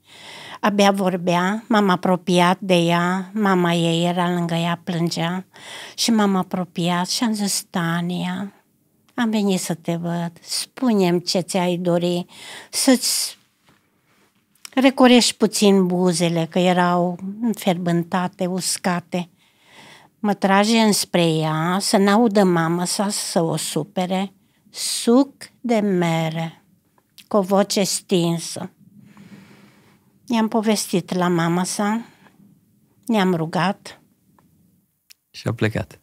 Abia vorbea, m-am apropiat de ea, mama ei era lângă ea, plângea și m-am apropiat și am zis, Tania, am venit să te văd, spune-mi ce ți-ai dori, să-ți Recorești puțin buzele, că erau înferbântate, uscate. Mă trage înspre ea să n-audă mama sa să o supere. Suc de mere, cu o voce stinsă. I-am povestit la mama sa, ne-am rugat. Și a plecat.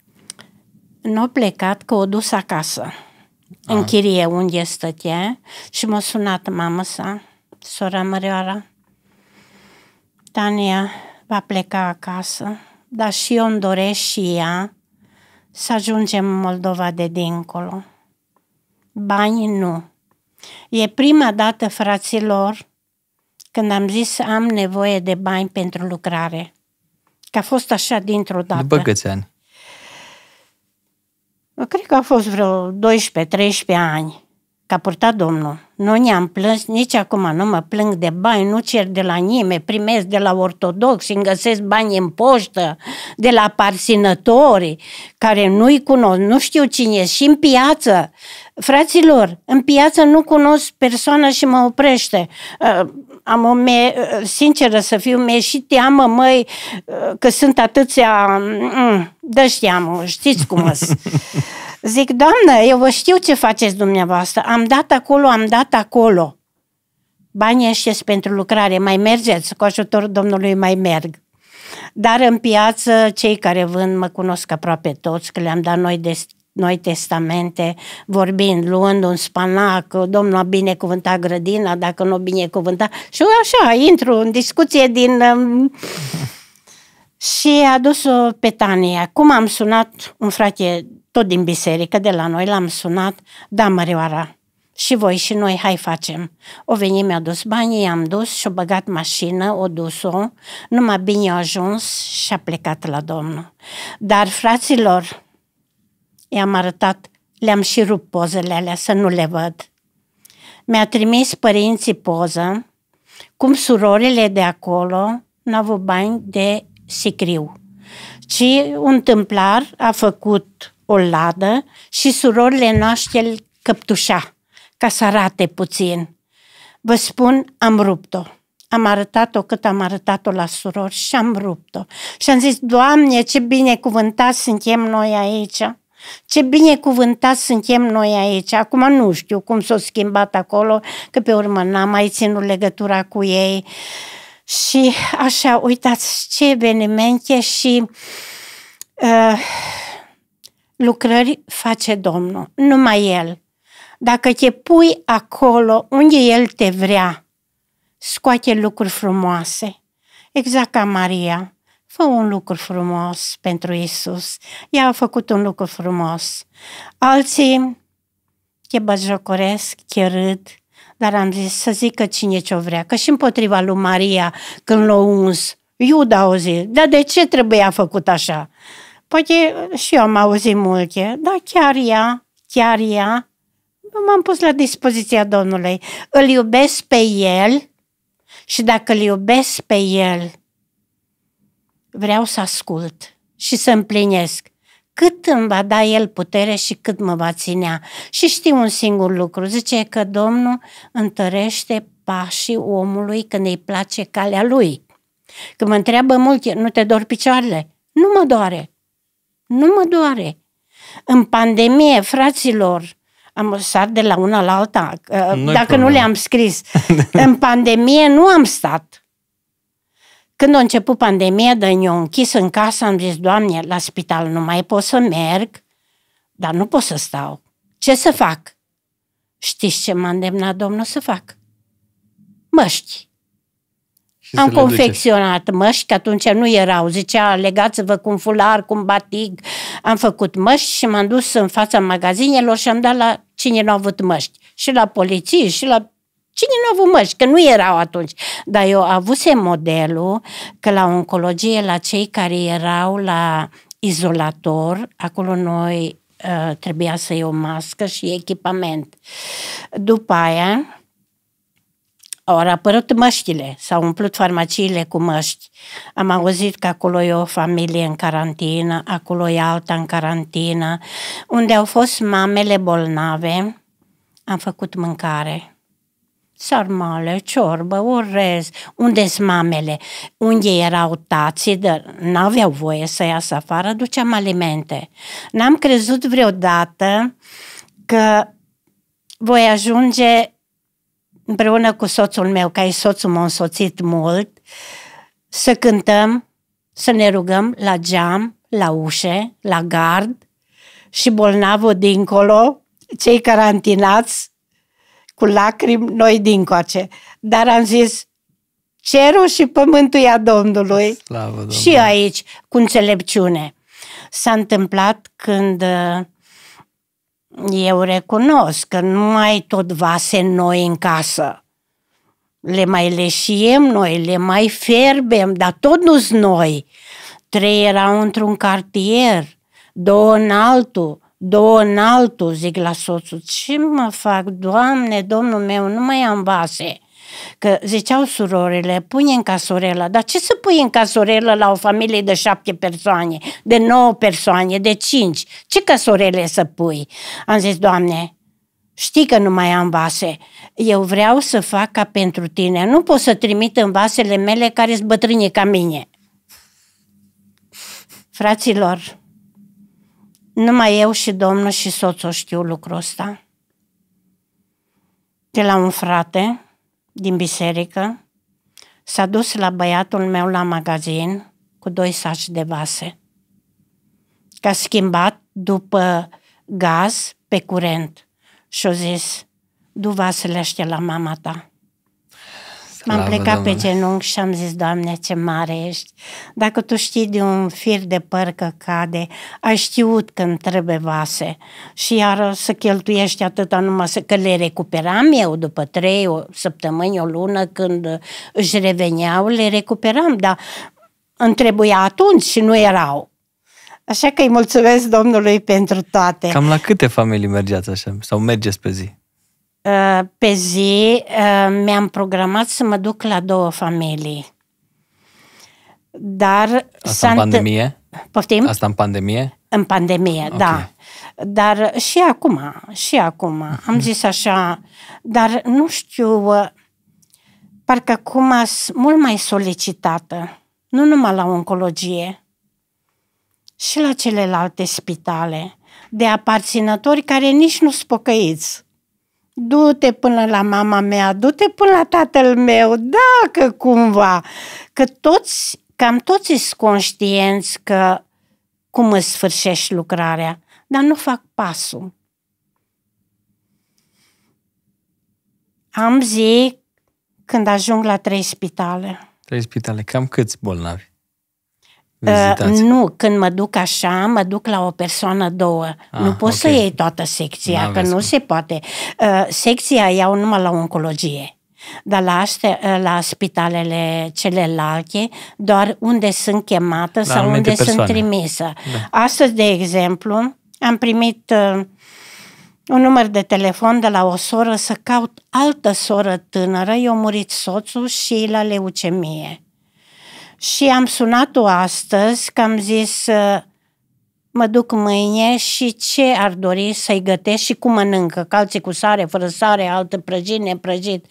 Nu a plecat, că o dus acasă. Aha. În chirie unde stătea și m-a sunat mama sa sora Mărioara. Tania va pleca acasă, dar și eu îmi doresc și ea să ajungem în Moldova de dincolo. Bani nu. E prima dată, fraților, când am zis am nevoie de bani pentru lucrare. Că a fost așa dintr-o dată. După câți ani? Cred că a fost vreo 12-13 ani că a purtat Domnul nu ne-am plâns, nici acum nu mă plâng de bani, nu cer de la nimeni, primesc de la ortodox îmi găsesc bani în poștă, de la parsinători, care nu-i cunosc, nu știu cine și în piață. Fraților, în piață nu cunosc persoana și mă oprește. Uh, am o me uh, sinceră să fiu, mi-e și teamă, măi, uh, că sunt atâția... Mm, mm, Dă știam, știți cum sunt. [laughs] Zic, doamnă, eu vă știu ce faceți dumneavoastră. Am dat acolo, am dat acolo. Banii ieșiți pentru lucrare, mai mergeți, cu ajutorul Domnului mai merg. Dar în piață, cei care vând mă cunosc aproape toți, că le-am dat noi de noi testamente, vorbind, luând un spanac, Domnul a binecuvântat grădina, dacă nu o binecuvântat. Și eu așa, intru în discuție din... Um, [laughs] și a dus o Tania. Cum am sunat un frate tot din biserică, de la noi, l-am sunat, da, Mărioara, și voi și noi, hai facem. O venit, mi-a dus banii, i-am dus și-o băgat mașină, o dus-o, numai bine a ajuns și a plecat la Domnul. Dar, fraților, i-am arătat, le-am și rupt pozele alea să nu le văd. Mi-a trimis părinții poză, cum surorile de acolo n-au avut bani de sicriu, ci un tâmplar a făcut o ladă și surorile noastre îl căptușa ca să arate puțin. Vă spun, am rupt-o. Am arătat-o cât am arătat-o la suror și am rupt-o. Și am zis, Doamne, ce binecuvântați suntem noi aici. Ce binecuvântați suntem noi aici. Acum nu știu cum s-a schimbat acolo, că pe urmă n-am mai ținut legătura cu ei. Și așa, uitați ce evenimente și uh, lucrări face Domnul, numai El. Dacă te pui acolo unde El te vrea, scoate lucruri frumoase. Exact ca Maria. Fă un lucru frumos pentru Isus. Ea a făcut un lucru frumos. Alții te băjocoresc, te râd, dar am zis să zică cine ce-o vrea, că și împotriva lui Maria când l-o uns, Iuda o zi, dar de ce trebuia făcut așa? Poate păi, și eu am auzit multe, dar chiar ea, chiar ea, m-am pus la dispoziția Domnului. Îl iubesc pe el și dacă îl iubesc pe el, vreau să ascult și să împlinesc cât îmi va da El putere și cât mă va ținea. Și știu un singur lucru, zice că Domnul întărește pașii omului când îi place calea lui. Când mă întreabă mult, nu te dor picioarele? Nu mă doare. Nu mă doare. În pandemie, fraților, am sar de la una la alta, nu dacă nu le-am scris. [laughs] în pandemie nu am stat. Când a început pandemia, de eu închis în casă, am zis, Doamne, la spital nu mai pot să merg, dar nu pot să stau. Ce să fac? Știți ce m-a îndemnat Domnul să fac? Măști. Am confecționat aduceți. măști, că atunci nu erau. Zicea, legați-vă cu un fular, cu un batic. Am făcut măști și m-am dus în fața magazinelor și am dat la cine nu a avut măști. Și la poliție, și la Cine nu a avut măști? Că nu erau atunci. Dar eu avusem modelul că la oncologie, la cei care erau la izolator, acolo noi uh, trebuia să iau o mască și echipament. După aia, au apărut măștile, s-au umplut farmaciile cu măști. Am auzit că acolo e o familie în carantină, acolo e alta în carantină. Unde au fost mamele bolnave, am făcut mâncare. Sarmale, ciorbă, orez. unde sunt mamele? Unde erau tații, dar n-aveau voie să iasă afară, duceam alimente. N-am crezut vreodată că voi ajunge împreună cu soțul meu, care soțul m-a însoțit mult, să cântăm, să ne rugăm la geam, la ușe, la gard și bolnavul dincolo, cei carantinați, cu lacrimi, noi dincoace. Dar am zis, cerul și pământul ia Domnului. Slavă, Domnului. Și aici, cu înțelepciune. S-a întâmplat când uh, eu recunosc că nu mai tot vase noi în casă. Le mai leșiem noi, le mai ferbem, dar tot nu noi. Trei erau într-un cartier, două în altul, două în altul, zic la soțul. Ce mă fac, Doamne, domnul meu, nu mai am vase. Că ziceau surorile, pune în casorela. Dar ce să pui în casorela la o familie de șapte persoane, de nouă persoane, de cinci? Ce casorele să pui? Am zis, Doamne, Știi că nu mai am vase. Eu vreau să fac ca pentru tine. Nu pot să trimit în vasele mele care sunt bătrâni ca mine. Fraților, numai eu și domnul și soțul știu lucrul ăsta. De la un frate din biserică, s-a dus la băiatul meu la magazin cu doi saci de vase, că a schimbat după gaz pe curent și-a zis, du vasele astea la mama ta. M-am plecat Doamne. pe genunchi și am zis, Doamne, ce mare ești. Dacă tu știi de un fir de păr că cade, ai știut când trebuie vase și iar să cheltuiești atâta numai să, că le recuperam eu după trei o săptămâni, o lună, când își reveneau, le recuperam, dar îmi trebuia atunci și nu erau. Așa că îi mulțumesc Domnului pentru toate. Cam la câte familii mergeați așa? Sau mergeți pe zi? Eh, pe zi eh, mi-am programat să mă duc la două familii. Dar Asta în pandemie? Poftim? Asta în pandemie? În pandemie, okay. da. Dar și acum, și acum, uh-huh. am zis așa, dar nu știu, eh, parcă acum sunt mult mai solicitată, nu numai la oncologie, și la celelalte spitale, de aparținători care nici nu sunt pocăiți du-te până la mama mea, du-te până la tatăl meu, dacă cumva. Că toți, cam toți sunt conștienți că cum îți sfârșești lucrarea, dar nu fac pasul. Am zi când ajung la trei spitale. Trei spitale, cam câți bolnavi? Vizitați. Uh, nu, când mă duc așa, mă duc la o persoană, două. Ah, nu poți okay. să iei toată secția, N-aveți că nu cum. se poate. Uh, secția iau numai la oncologie, dar la, aște, uh, la spitalele celelalte, doar unde sunt chemată la sau unde persoane. sunt trimisă. Da. Astăzi, de exemplu, am primit uh, un număr de telefon de la o soră să caut altă soră tânără, i-a murit soțul și la leucemie. Și am sunat-o astăzi, că am zis, mă duc mâine și ce ar dori să-i gătesc și cum mănâncă, calții cu sare, fără sare, altă prăjit, neprăjit.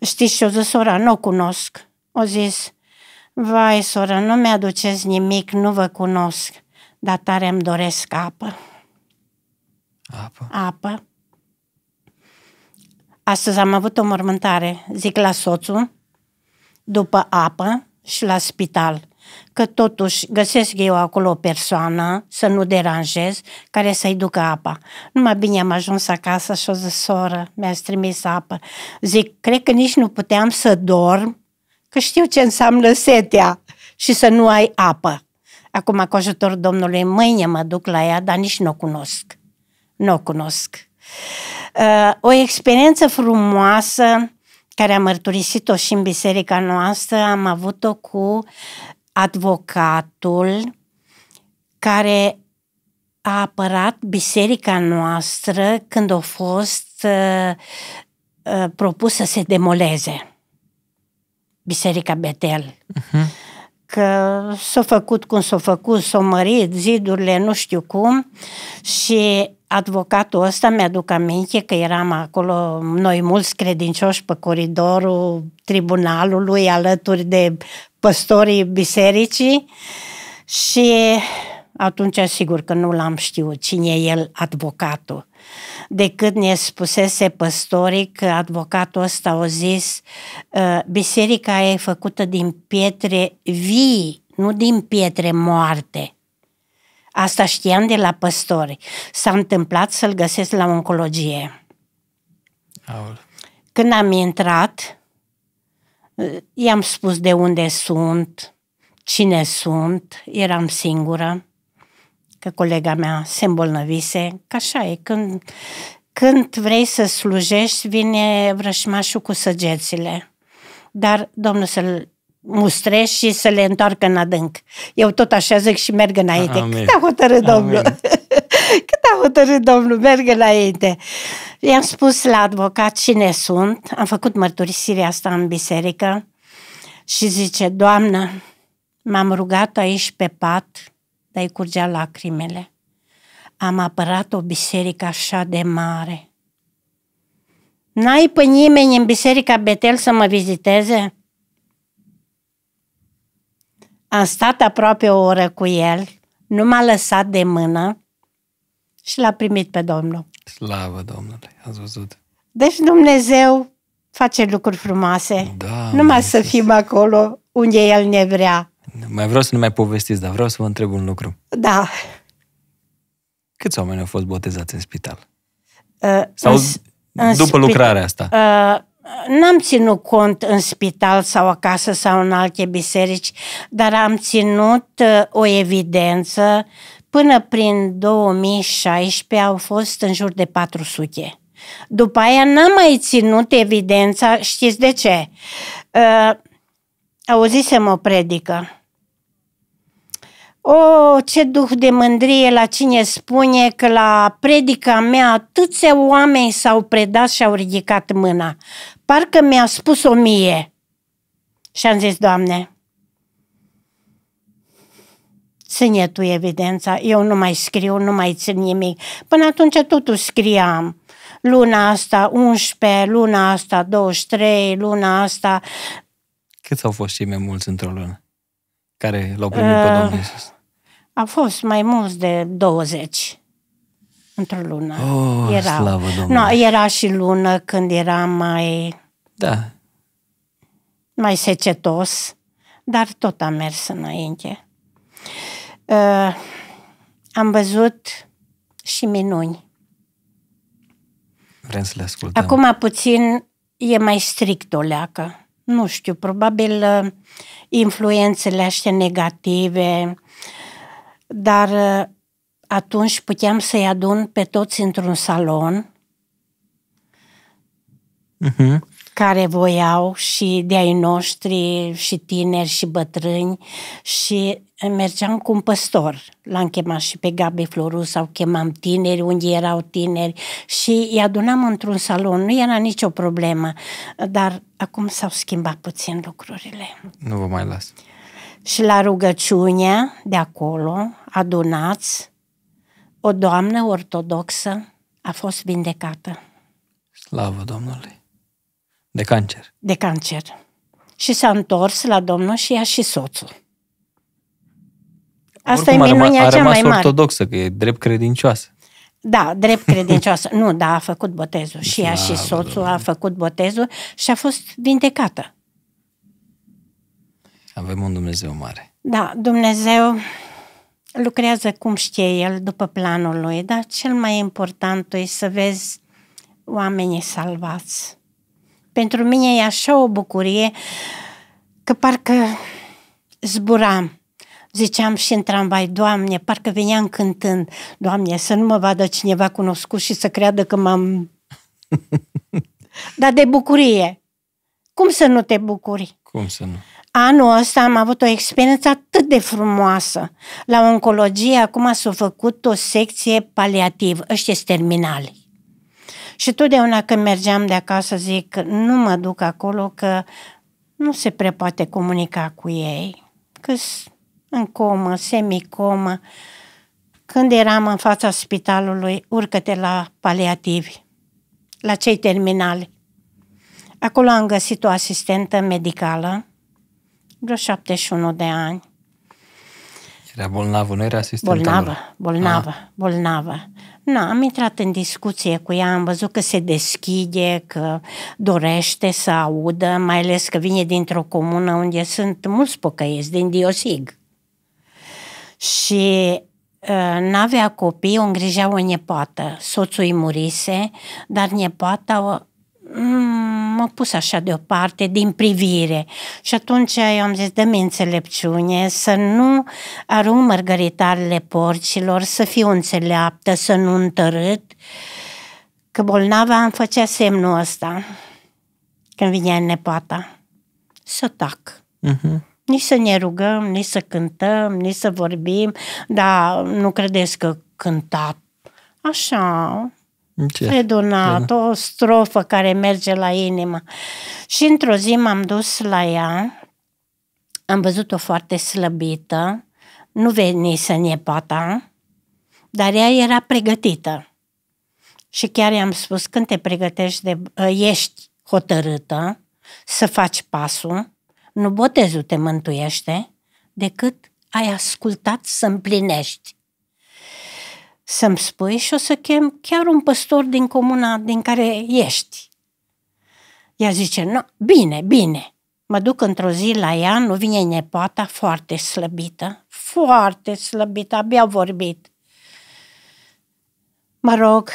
Știți și-o zis, sora, nu o cunosc. O zis, vai, sora, nu mi-aduceți nimic, nu vă cunosc, dar tare îmi doresc apă. Apă? Apă. Astăzi am avut o mormântare, zic la soțul, după apă, și la spital. Că totuși găsesc eu acolo o persoană, să nu deranjez, care să-i ducă apa. Numai bine am ajuns acasă și o zis, soră, mi-a trimis apă. Zic, cred că nici nu puteam să dorm, că știu ce înseamnă setea și să nu ai apă. Acum, cu ajutorul Domnului, mâine mă duc la ea, dar nici nu o cunosc. Nu o cunosc. Uh, o experiență frumoasă care am mărturisit-o și în biserica noastră, am avut-o cu advocatul care a apărat biserica noastră când a fost uh, uh, propus să se demoleze Biserica Betel. Uh-huh. Că s-a făcut cum s-a făcut, s-a mărit zidurile, nu știu cum, și advocatul ăsta mi-aduc aminte că eram acolo noi mulți credincioși pe coridorul tribunalului alături de păstorii bisericii și atunci sigur că nu l-am știut cine e el advocatul. Decât ne spusese păstorii că advocatul ăsta a zis ă, biserica e făcută din pietre vii, nu din pietre moarte. Asta știam de la păstori. S-a întâmplat să-l găsesc la oncologie. Aul. Când am intrat, i-am spus de unde sunt, cine sunt, eram singură, că colega mea se îmbolnăvise, că așa e, când, când vrei să slujești, vine vrășmașul cu săgețile. Dar Domnul să-l mustrești și să le întoarcă în adânc. Eu tot așa zic și merg înainte. Amin. Cât a hotărât Domnul? Amin. [laughs] Cât a hotărât Domnul? Merg înainte. I-am spus la advocat cine sunt. Am făcut mărturisirea asta în biserică și zice, Doamnă, m-am rugat aici pe pat, dar curgea lacrimele. Am apărat o biserică așa de mare. N-ai pe nimeni în biserica Betel să mă viziteze? Am stat aproape o oră cu el, nu m-a lăsat de mână și l-a primit pe Domnul. Slavă Domnului, ați văzut. Deci Dumnezeu face lucruri frumoase. Da, Numai să fim acolo unde El ne vrea. Mai vreau să nu mai povestiți, dar vreau să vă întreb un lucru. Da. Câți oameni au fost botezați în spital? Uh, Sau în, după în lucrarea asta? Uh, N-am ținut cont în spital sau acasă sau în alte biserici, dar am ținut uh, o evidență. Până prin 2016 au fost în jur de 400. După aia n-am mai ținut evidența, știți de ce? Uh, auzisem o predică o, oh, ce duh de mândrie la cine spune că la predica mea atâția oameni s-au predat și au ridicat mâna. Parcă mi-a spus o mie. Și am zis, Doamne, ține tu evidența, eu nu mai scriu, nu mai țin nimic. Până atunci totul scriam. Luna asta 11, luna asta 23, luna asta... Cât au fost cei mai mulți într-o lună care l-au primit uh, pe Domnul Iisus? A fost mai mulți de 20 într-o lună. Oh, era. slavă Domnului! No, era și lună când era mai... Da. Mai secetos, dar tot a mers înainte. Uh, am văzut și minuni. Vrem să le ascultăm. Acum puțin e mai strict o leacă. Nu știu, probabil uh, influențele astea negative, dar uh, atunci puteam să-i adun pe toți într-un salon uh-huh. care voiau și de ai noștri, și tineri, și bătrâni și uh, mergeam cu un păstor. L-am chemat și pe Gabi Floru sau chemam tineri unde erau tineri și îi adunam într-un salon. Nu era nicio problemă, dar acum s-au schimbat puțin lucrurile. Nu vă mai las. Uh, și la rugăciunea de acolo, adunați, o doamnă ortodoxă a fost vindecată. Slavă Domnului! De cancer. De cancer. Și s-a întors la Domnul și ea și soțul. Asta Oricum, e minunea rămas, cea mai mare. ortodoxă, că e drept credincioasă. Da, drept credincioasă. nu, da, a făcut botezul. Și ea și soțul a făcut botezul și a fost vindecată. Avem un Dumnezeu mare. Da, Dumnezeu lucrează cum știe El, după planul Lui, dar cel mai important e să vezi oamenii salvați. Pentru mine e așa o bucurie că parcă zburam. Ziceam și în tramvai, Doamne, parcă veneam cântând, Doamne, să nu mă vadă cineva cunoscut și să creadă că m-am... [laughs] dar de bucurie. Cum să nu te bucuri? Cum să nu? anul ăsta am avut o experiență atât de frumoasă. La oncologie acum s-a făcut o secție paliativ, ăștia terminali. Și totdeauna când mergeam de acasă zic, nu mă duc acolo că nu se prea poate comunica cu ei, că în comă, semicomă. Când eram în fața spitalului, urcă-te la paliativi, la cei terminali. Acolo am găsit o asistentă medicală vreo 71 de ani. Era bolnavă, nu era asistentă? Bolnavă, bolnavă, ah. bolnavă. Na, am intrat în discuție cu ea, am văzut că se deschide, că dorește să audă, mai ales că vine dintr-o comună unde sunt mulți pocăieți, din Diosig. Și uh, n-avea copii, o îngrijea o nepoată. Soțul îi murise, dar nepoata Mm, m-a pus așa deoparte din privire și atunci eu am zis dă-mi înțelepciune să nu arunc mărgăritarele porcilor, să fiu înțeleaptă, să nu întărât, că bolnava îmi făcea semnul ăsta când vinea nepoata, să tac. Uh-huh. Nici să ne rugăm, nici să cântăm, nici să vorbim, dar nu credeți că cântat așa, ce? Fredonat, o strofă care merge la inimă. Și într-o zi m-am dus la ea, am văzut-o foarte slăbită, nu venise în epata, dar ea era pregătită. Și chiar i-am spus, când te pregătești, de, ă, ești hotărâtă să faci pasul, nu botezul te mântuiește, decât ai ascultat să împlinești să-mi spui și o să chem chiar un păstor din comuna din care ești. Ea zice, no, bine, bine. Mă duc într-o zi la ea, nu vine nepoata foarte slăbită, foarte slăbită, abia vorbit. Mă rog,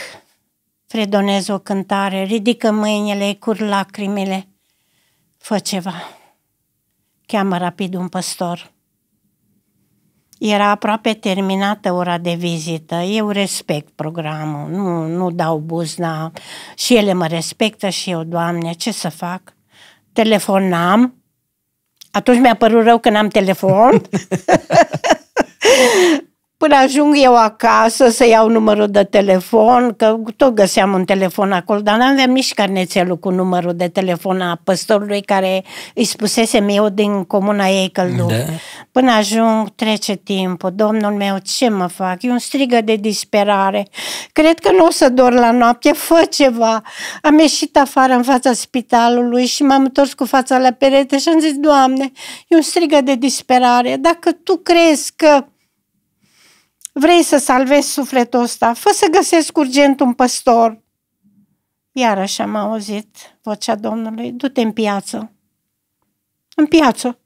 fredonez o cântare, ridică mâinile, cur lacrimile, fă ceva. Cheamă rapid un păstor. Era aproape terminată ora de vizită. Eu respect programul, nu, nu dau buzna. Și ele mă respectă și eu, Doamne, ce să fac? Telefonam. Atunci mi-a părut rău că n-am telefon. [laughs] Până ajung eu acasă să iau numărul de telefon, că tot găseam un telefon acolo, dar nu aveam nici carnețelul cu numărul de telefon a păstorului care îi spusese eu din comuna ei căldură. Da. Până ajung, trece timpul, domnul meu, ce mă fac? E un strigă de disperare. Cred că nu o să dor la noapte, fă ceva. Am ieșit afară în fața spitalului și m-am întors cu fața la perete și am zis, Doamne, e un strigă de disperare. Dacă tu crezi că Vrei să salvezi sufletul ăsta? Fă să găsesc urgent un păstor. Iarăși am auzit vocea Domnului, du-te în piață. În piață.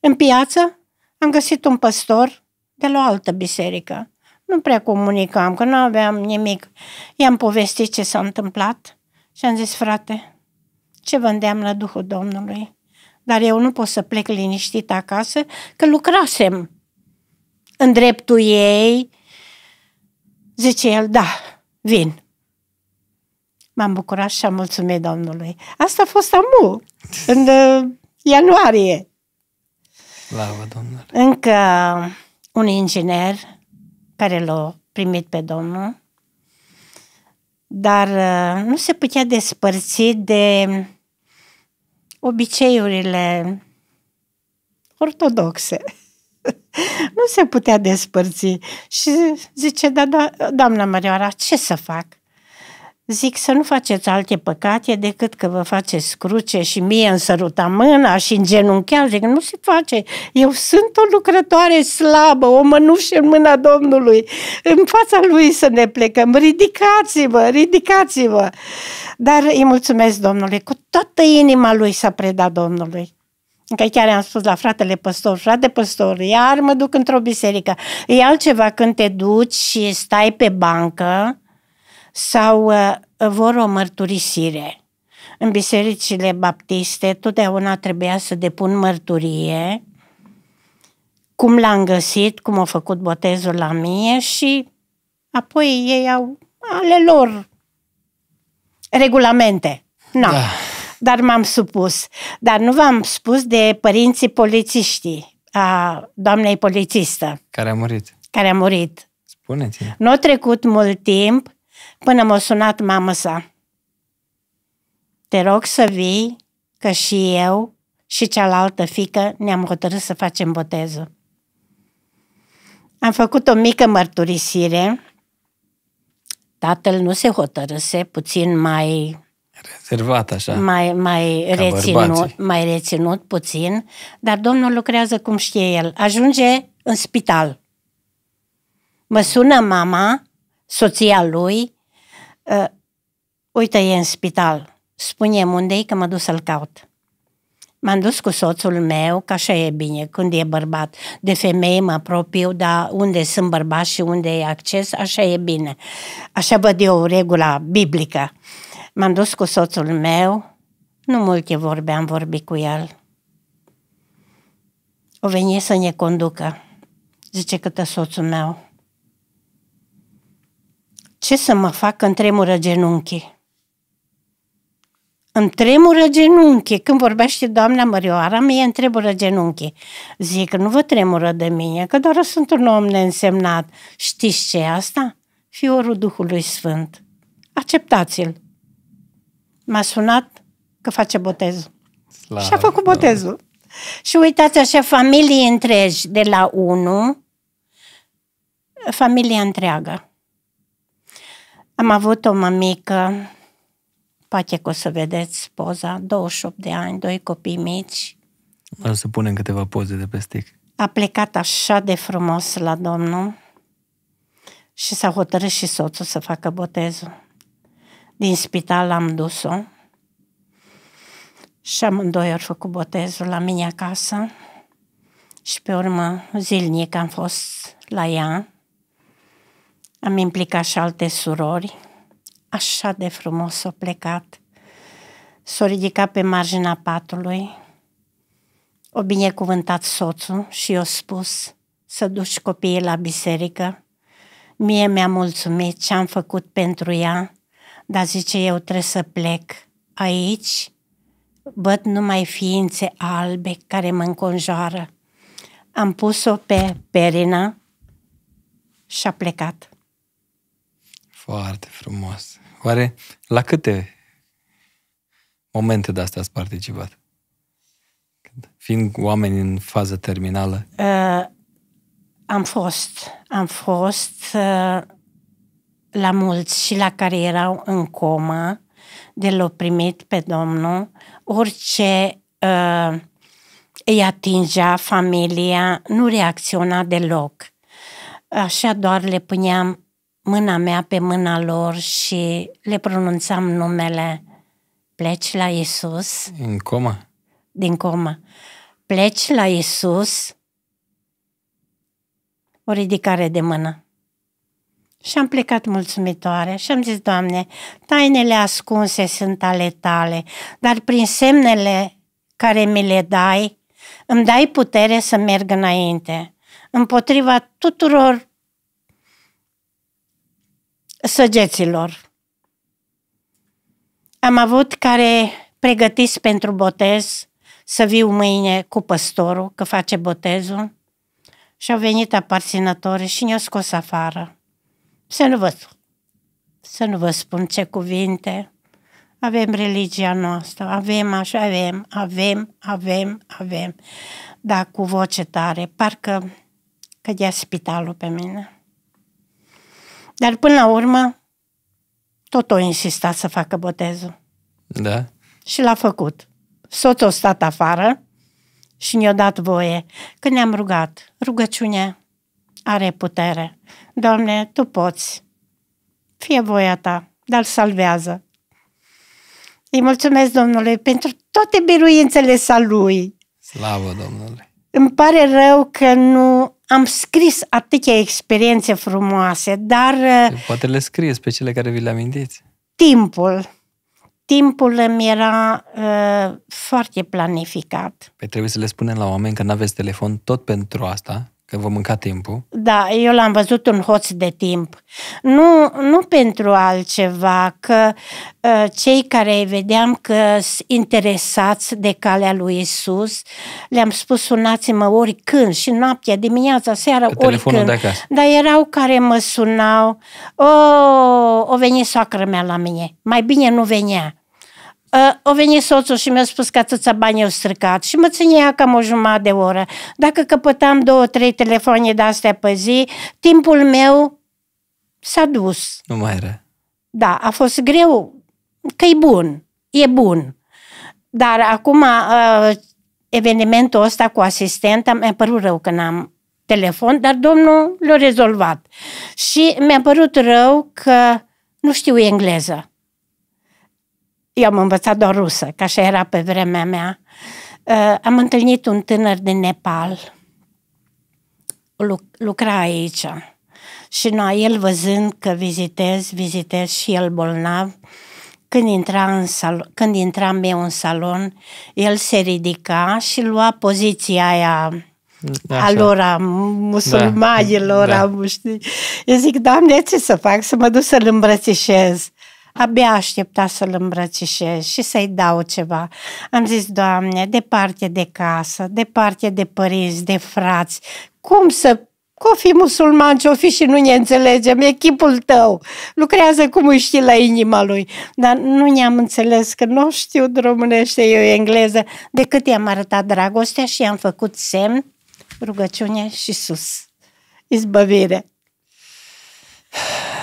În piață am găsit un păstor de la o altă biserică. Nu prea comunicam, că nu aveam nimic. I-am povestit ce s-a întâmplat și am zis, frate, ce vă îndeamnă Duhul Domnului? Dar eu nu pot să plec liniștit acasă, că lucrasem în dreptul ei. Zice el, da, vin. M-am bucurat și am mulțumit Domnului. Asta a fost amu, în uh, ianuarie. Slavă domnule. Încă un inginer care l-a primit pe Domnul, dar uh, nu se putea despărți de obiceiurile ortodoxe. [laughs] nu se putea despărți. Și zice, da, da, doamna Mărioara, ce să fac? Zic să nu faceți alte păcate decât că vă faceți cruce și mie îmi săruta mâna și în genunchial. Zic, nu se face. Eu sunt o lucrătoare slabă, o mănușă în mâna Domnului. În fața lui să ne plecăm. Ridicați-vă, ridicați-vă. Dar îi mulțumesc Domnului. Cu toată inima lui s-a predat Domnului. Că chiar am spus la fratele păstor, frate păstor, iar mă duc într-o biserică. E altceva când te duci și stai pe bancă sau uh, vor o mărturisire. În bisericile baptiste totdeauna trebuia să depun mărturie cum l-am găsit, cum a făcut botezul la mie și apoi ei au ale lor regulamente. Na. Da dar m-am supus. Dar nu v-am spus de părinții polițiștii, a doamnei polițistă. Care a murit. Care a murit. spuneți Nu a trecut mult timp până m-a sunat mama sa. Te rog să vii, că și eu și cealaltă fică ne-am hotărât să facem boteză. Am făcut o mică mărturisire. Tatăl nu se hotărâse, puțin mai rezervat așa. Mai, mai, reținut, mai reținut puțin, dar domnul lucrează cum știe el. Ajunge în spital. Mă sună mama, soția lui, uh, uite, e în spital. spune unde e că mă duc să-l caut. M-am dus cu soțul meu, că așa e bine, când e bărbat. De femeie mă apropiu, dar unde sunt bărbați și unde e acces, așa e bine. Așa văd eu regula biblică. Uh, M-am dus cu soțul meu, nu multe vorbe am vorbit cu el. O veni să ne conducă, zice câtă soțul meu. Ce să mă fac când tremură genunchii? Îmi tremură genunchii. Când vorbește doamna Mărioara, mie îmi tremură genunchii. Zic, nu vă tremură de mine, că doar sunt un om neînsemnat. Știți ce e asta? Fiorul Duhului Sfânt. Acceptați-l m-a sunat că face botezul. Slav, Și a făcut botezul. Și uitați așa, familie întregi de la 1, familia întreagă. Am avut o mămică, poate că o să vedeți poza, 28 de ani, doi copii mici. O să punem câteva poze de pe stick. A plecat așa de frumos la Domnul și s-a hotărât și soțul să facă botezul. Din spital am dus-o și amândoi ori făcut botezul la mine acasă și pe urmă zilnic am fost la ea. Am implicat și alte surori. Așa de frumos o plecat. S-o ridicat pe marginea patului. O binecuvântat soțul și i spus să duci copiii la biserică. Mie mi-a mulțumit ce am făcut pentru ea dar zice, eu trebuie să plec aici, văd numai ființe albe care mă înconjoară. Am pus-o pe Perina și a plecat. Foarte frumos. Oare la câte momente de astea ați participat? Fiind oameni în fază terminală. Uh, am fost. Am fost. Uh, la mulți și la care erau în coma de l primit pe Domnul, orice uh, îi atingea familia, nu reacționa deloc. Așa doar le puneam mâna mea pe mâna lor și le pronunțam numele. Pleci la Isus. În coma? Din coma. Pleci la Isus. O ridicare de mână. Și am plecat mulțumitoare și am zis, Doamne, tainele ascunse sunt ale tale, dar prin semnele care mi le dai, îmi dai putere să merg înainte, împotriva tuturor săgeților. Am avut care pregătiți pentru botez să viu mâine cu păstorul, că face botezul, și au venit aparținători și ne-au scos afară să nu vă, să nu vă spun ce cuvinte. Avem religia noastră, avem așa, avem, avem, avem, avem. Dar cu voce tare, parcă cădea spitalul pe mine. Dar până la urmă, tot o insista să facă botezul. Da. Și l-a făcut. Soțul a stat afară și ne-a dat voie. Când ne-am rugat, rugăciunea are putere. Doamne, Tu poți. Fie voia Ta, dar salvează. Îi mulțumesc Domnului pentru toate biruințele sa Lui. Slavă Domnului! Îmi pare rău că nu am scris atâtea experiențe frumoase, dar... Poate le scrie pe cele care vi le amintiți. Timpul. Timpul îmi era uh, foarte planificat. Păi trebuie să le spunem la oameni că nu aveți telefon tot pentru asta, Că vă mânca timpul? Da, eu l-am văzut un hoț de timp. Nu, nu pentru altceva, că uh, cei care îi vedeam că sunt interesați de calea lui Isus, le-am spus sunați-mă oricând, și noaptea, dimineața, seara, Pe oricând. De acasă. Dar erau care mă sunau, o, o veni soacră mea la mine, mai bine nu venea. Ă, o venit soțul și mi-a spus că atâția bani au stricat și mă ținea cam o jumătate de oră. Dacă căpătam două, trei telefoane de-astea pe zi, timpul meu s-a dus. Nu mai era. Da, a fost greu, că e bun, e bun. Dar acum ă, evenimentul ăsta cu asistenta mi-a părut rău că n-am telefon, dar domnul l-a rezolvat. Și mi-a părut rău că nu știu engleză. Eu am învățat doar rusă, ca așa era pe vremea mea. Uh, am întâlnit un tânăr din Nepal, Luc- lucra aici. Și noi, el văzând că vizitez, vizitez și el bolnav, când, intra în sal, când intram eu în salon, el se ridica și lua poziția aia Așa. a lor, a da, musulmanilor, da. a, știi? Eu zic, Doamne, ce să fac? Să mă duc să-l îmbrățișez. Abia aștepta să-l îmbrățișez și să-i dau ceva. Am zis, Doamne, departe de casă, departe de părinți, de frați, cum să că o fi musulman ce o fi și nu ne înțelegem, e chipul tău, lucrează cum îi știi la inima lui. Dar nu ne-am înțeles că nu știu de românește, eu engleză, decât i-am arătat dragostea și i-am făcut semn, rugăciune și sus, izbăvire.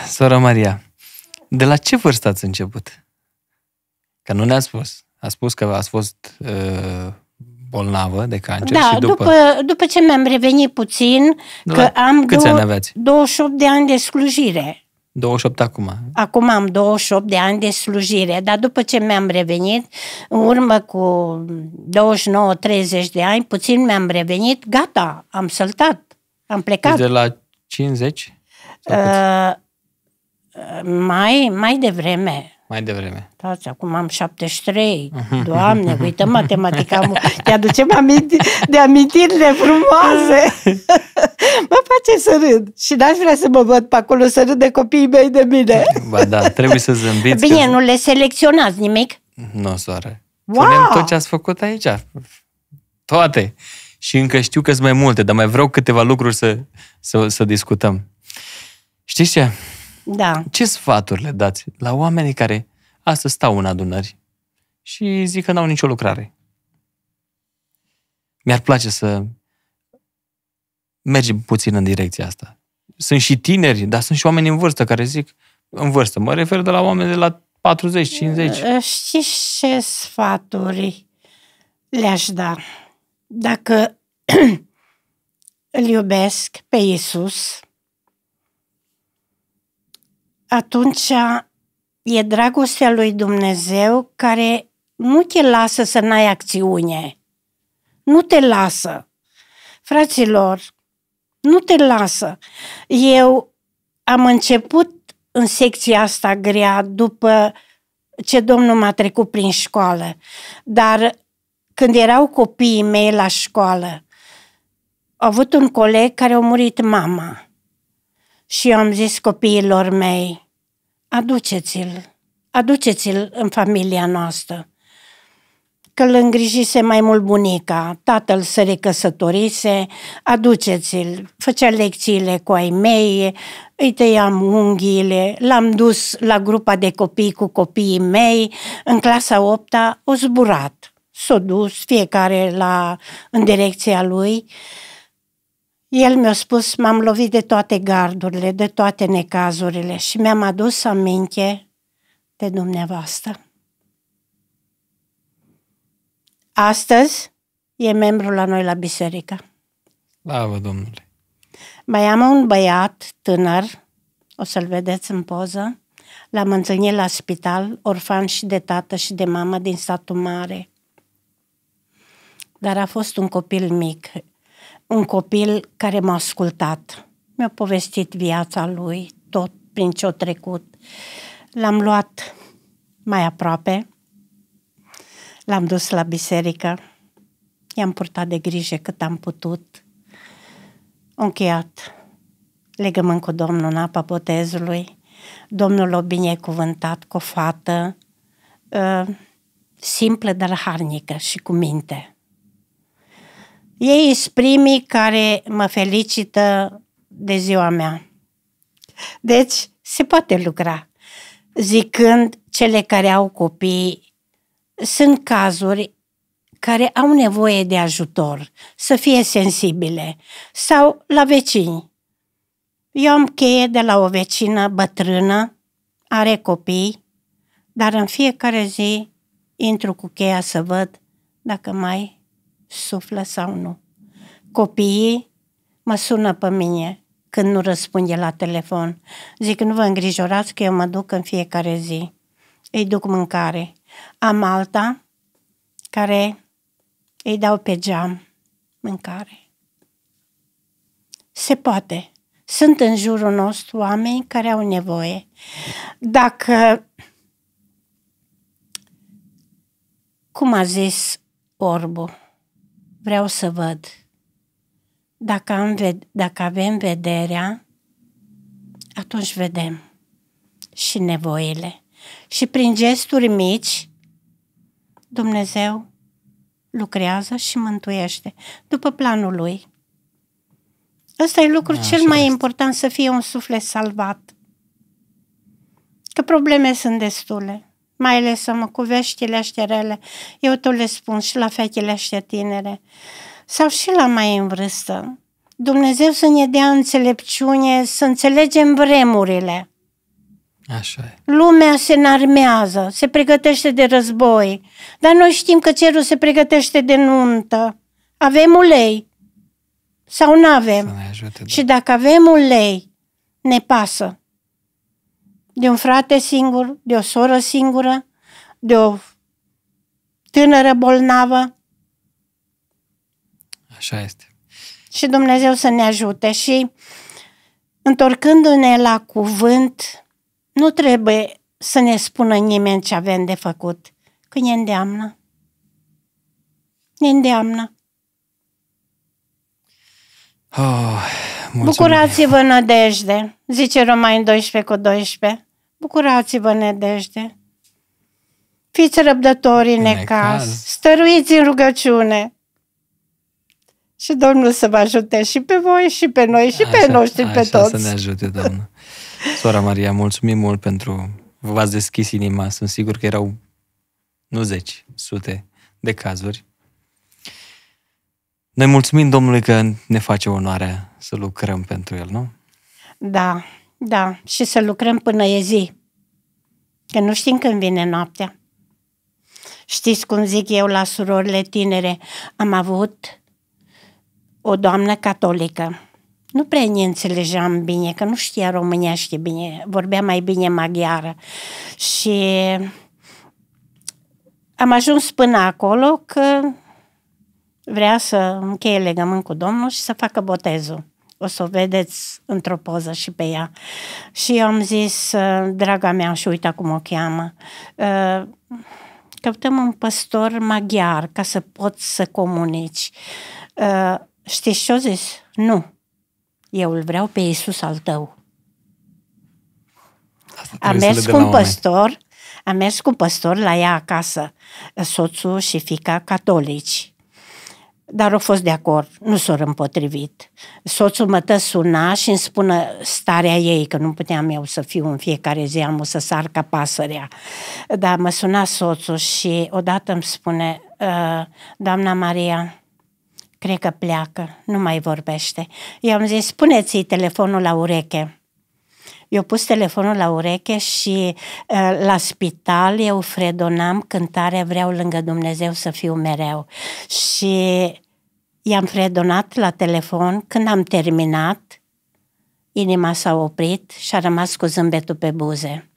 Sora Maria, de la ce vârstă ați început? Că nu ne-a spus. A spus că ați fost uh, bolnavă de cancer da, și după... după... după ce mi-am revenit puțin, da. că am Câți două, ani aveți? 28 de ani de slujire. 28 acum. Acum am 28 de ani de slujire, dar după ce mi-am revenit, în urmă cu 29-30 de ani, puțin mi-am revenit, gata, am săltat, am plecat. Deci de la 50? Uh, mai, mai devreme. Mai devreme. Da, acum am 73. Mhm. Doamne, uită [laughs] matematica. Te aducem aminti, de amintirile frumoase. [laughs] mă face să râd. Și n-aș vrea să mă văd pe acolo să râd de copiii mei de mine. ba da, trebuie să zâmbiți. Bine, că... nu le selecționați nimic? Nu, soare. Wow! Punem tot ce ați făcut aici. Toate. Și încă știu că sunt mai multe, dar mai vreau câteva lucruri să, să, să discutăm. Știți ce? Da. Ce sfaturi le dați la oamenii care astăzi stau în adunări și zic că n-au nicio lucrare? Mi-ar place să mergem puțin în direcția asta. Sunt și tineri, dar sunt și oameni în vârstă care zic, în vârstă, mă refer de la oameni de la 40, 50. Ă, știți ce sfaturi le-aș da? Dacă [clears throat] îl iubesc pe Iisus atunci e dragostea lui Dumnezeu care nu te lasă să n-ai acțiune. Nu te lasă. Fraților, nu te lasă. Eu am început în secția asta grea după ce Domnul m-a trecut prin școală, dar când erau copiii mei la școală, a avut un coleg care a murit mama și eu am zis copiilor mei, aduceți-l, aduceți-l în familia noastră. Că îl îngrijise mai mult bunica, tatăl se recăsătorise, aduceți-l, făcea lecțiile cu ai mei, îi tăiam unghiile, l-am dus la grupa de copii cu copiii mei, în clasa 8 o zburat, s-o dus fiecare la, în direcția lui, el mi-a spus, m-am lovit de toate gardurile, de toate necazurile și mi-am adus aminte de dumneavoastră. Astăzi e membru la noi la biserică. Slavă domnule. Mai am un băiat tânăr, o să-l vedeți în poză, l-am întâlnit la spital, orfan și de tată și de mamă din satul mare. Dar a fost un copil mic un copil care m-a ascultat. Mi-a povestit viața lui, tot prin ce-a trecut. L-am luat mai aproape, l-am dus la biserică, i-am purtat de grijă cât am putut. Am încheiat legământ cu Domnul în apa botezului. Domnul l-a binecuvântat cu o fată uh, simplă, dar harnică și cu minte. Ei sunt primii care mă felicită de ziua mea. Deci, se poate lucra. Zicând, cele care au copii sunt cazuri care au nevoie de ajutor, să fie sensibile, sau la vecini. Eu am cheie de la o vecină bătrână, are copii, dar în fiecare zi intru cu cheia să văd dacă mai suflă sau nu. Copiii mă sună pe mine când nu răspunde la telefon. Zic, nu vă îngrijorați că eu mă duc în fiecare zi. Îi duc mâncare. Am alta care îi dau pe geam mâncare. Se poate. Sunt în jurul nostru oameni care au nevoie. Dacă, cum a zis Orbu, vreau să văd. Dacă, am ved- dacă avem vederea, atunci vedem și nevoile. Și prin gesturi mici, Dumnezeu lucrează și mântuiește după planul lui. Ăsta e lucrul cel mai este. important, să fie un suflet salvat. Că probleme sunt destule mai ales mă cu veștile astea rele. Eu tot le spun și la fetele astea tinere sau și la mai în vârstă. Dumnezeu să ne dea înțelepciune, să înțelegem vremurile. Așa e. Lumea se înarmează, se pregătește de război, dar noi știm că cerul se pregătește de nuntă. Avem ulei sau nu avem. Da. Și dacă avem ulei, ne pasă de un frate singur, de o soră singură, de o tânără bolnavă. Așa este. Și Dumnezeu să ne ajute și întorcându-ne la cuvânt, nu trebuie să ne spună nimeni ce avem de făcut, că ne îndeamnă. Ne îndeamnă. Oh, Bucurați-vă nădejde, zice Romani 12 cu 12. Bucurați-vă, nedește. Fiți răbdători în necaz, stăruiți în rugăciune și Domnul să vă ajute și pe voi, și pe noi, și așa, pe noștri, așa pe toți. să ne ajute, Domnul. Sora Maria, mulțumim mult pentru... V-ați deschis inima, sunt sigur că erau nu zeci, sute de cazuri. Noi mulțumim Domnului că ne face onoarea să lucrăm pentru El, nu? Da, da, și să lucrăm până e zi. Că nu știm când vine noaptea. Știți cum zic eu la surorile tinere? Am avut o doamnă catolică. Nu prea ne înțelegeam bine, că nu știa românește bine, vorbea mai bine maghiară. Și am ajuns până acolo că vrea să încheie legământ cu Domnul și să facă botezul o să o vedeți într-o poză și pe ea. Și eu am zis, uh, draga mea, și uita cum o cheamă, uh, căutăm un păstor maghiar ca să poți să comunici. Uh, Știi ce o zis? Nu. Eu îl vreau pe Iisus al tău. Asta am mers cu un păstor, am mers cu un păstor la ea acasă, soțul și fica catolici dar au fost de acord, nu s-au împotrivit. Soțul mă suna și îmi spună starea ei, că nu puteam eu să fiu în fiecare zi, am o să sar ca pasărea. Dar mă suna soțul și odată îmi spune, ă, doamna Maria, cred că pleacă, nu mai vorbește. i am zis, spuneți i telefonul la ureche. Eu pus telefonul la ureche și ă, la spital eu fredonam cântarea Vreau lângă Dumnezeu să fiu mereu. Și i-am fredonat la telefon. Când am terminat, inima s-a oprit și a rămas cu zâmbetul pe buze.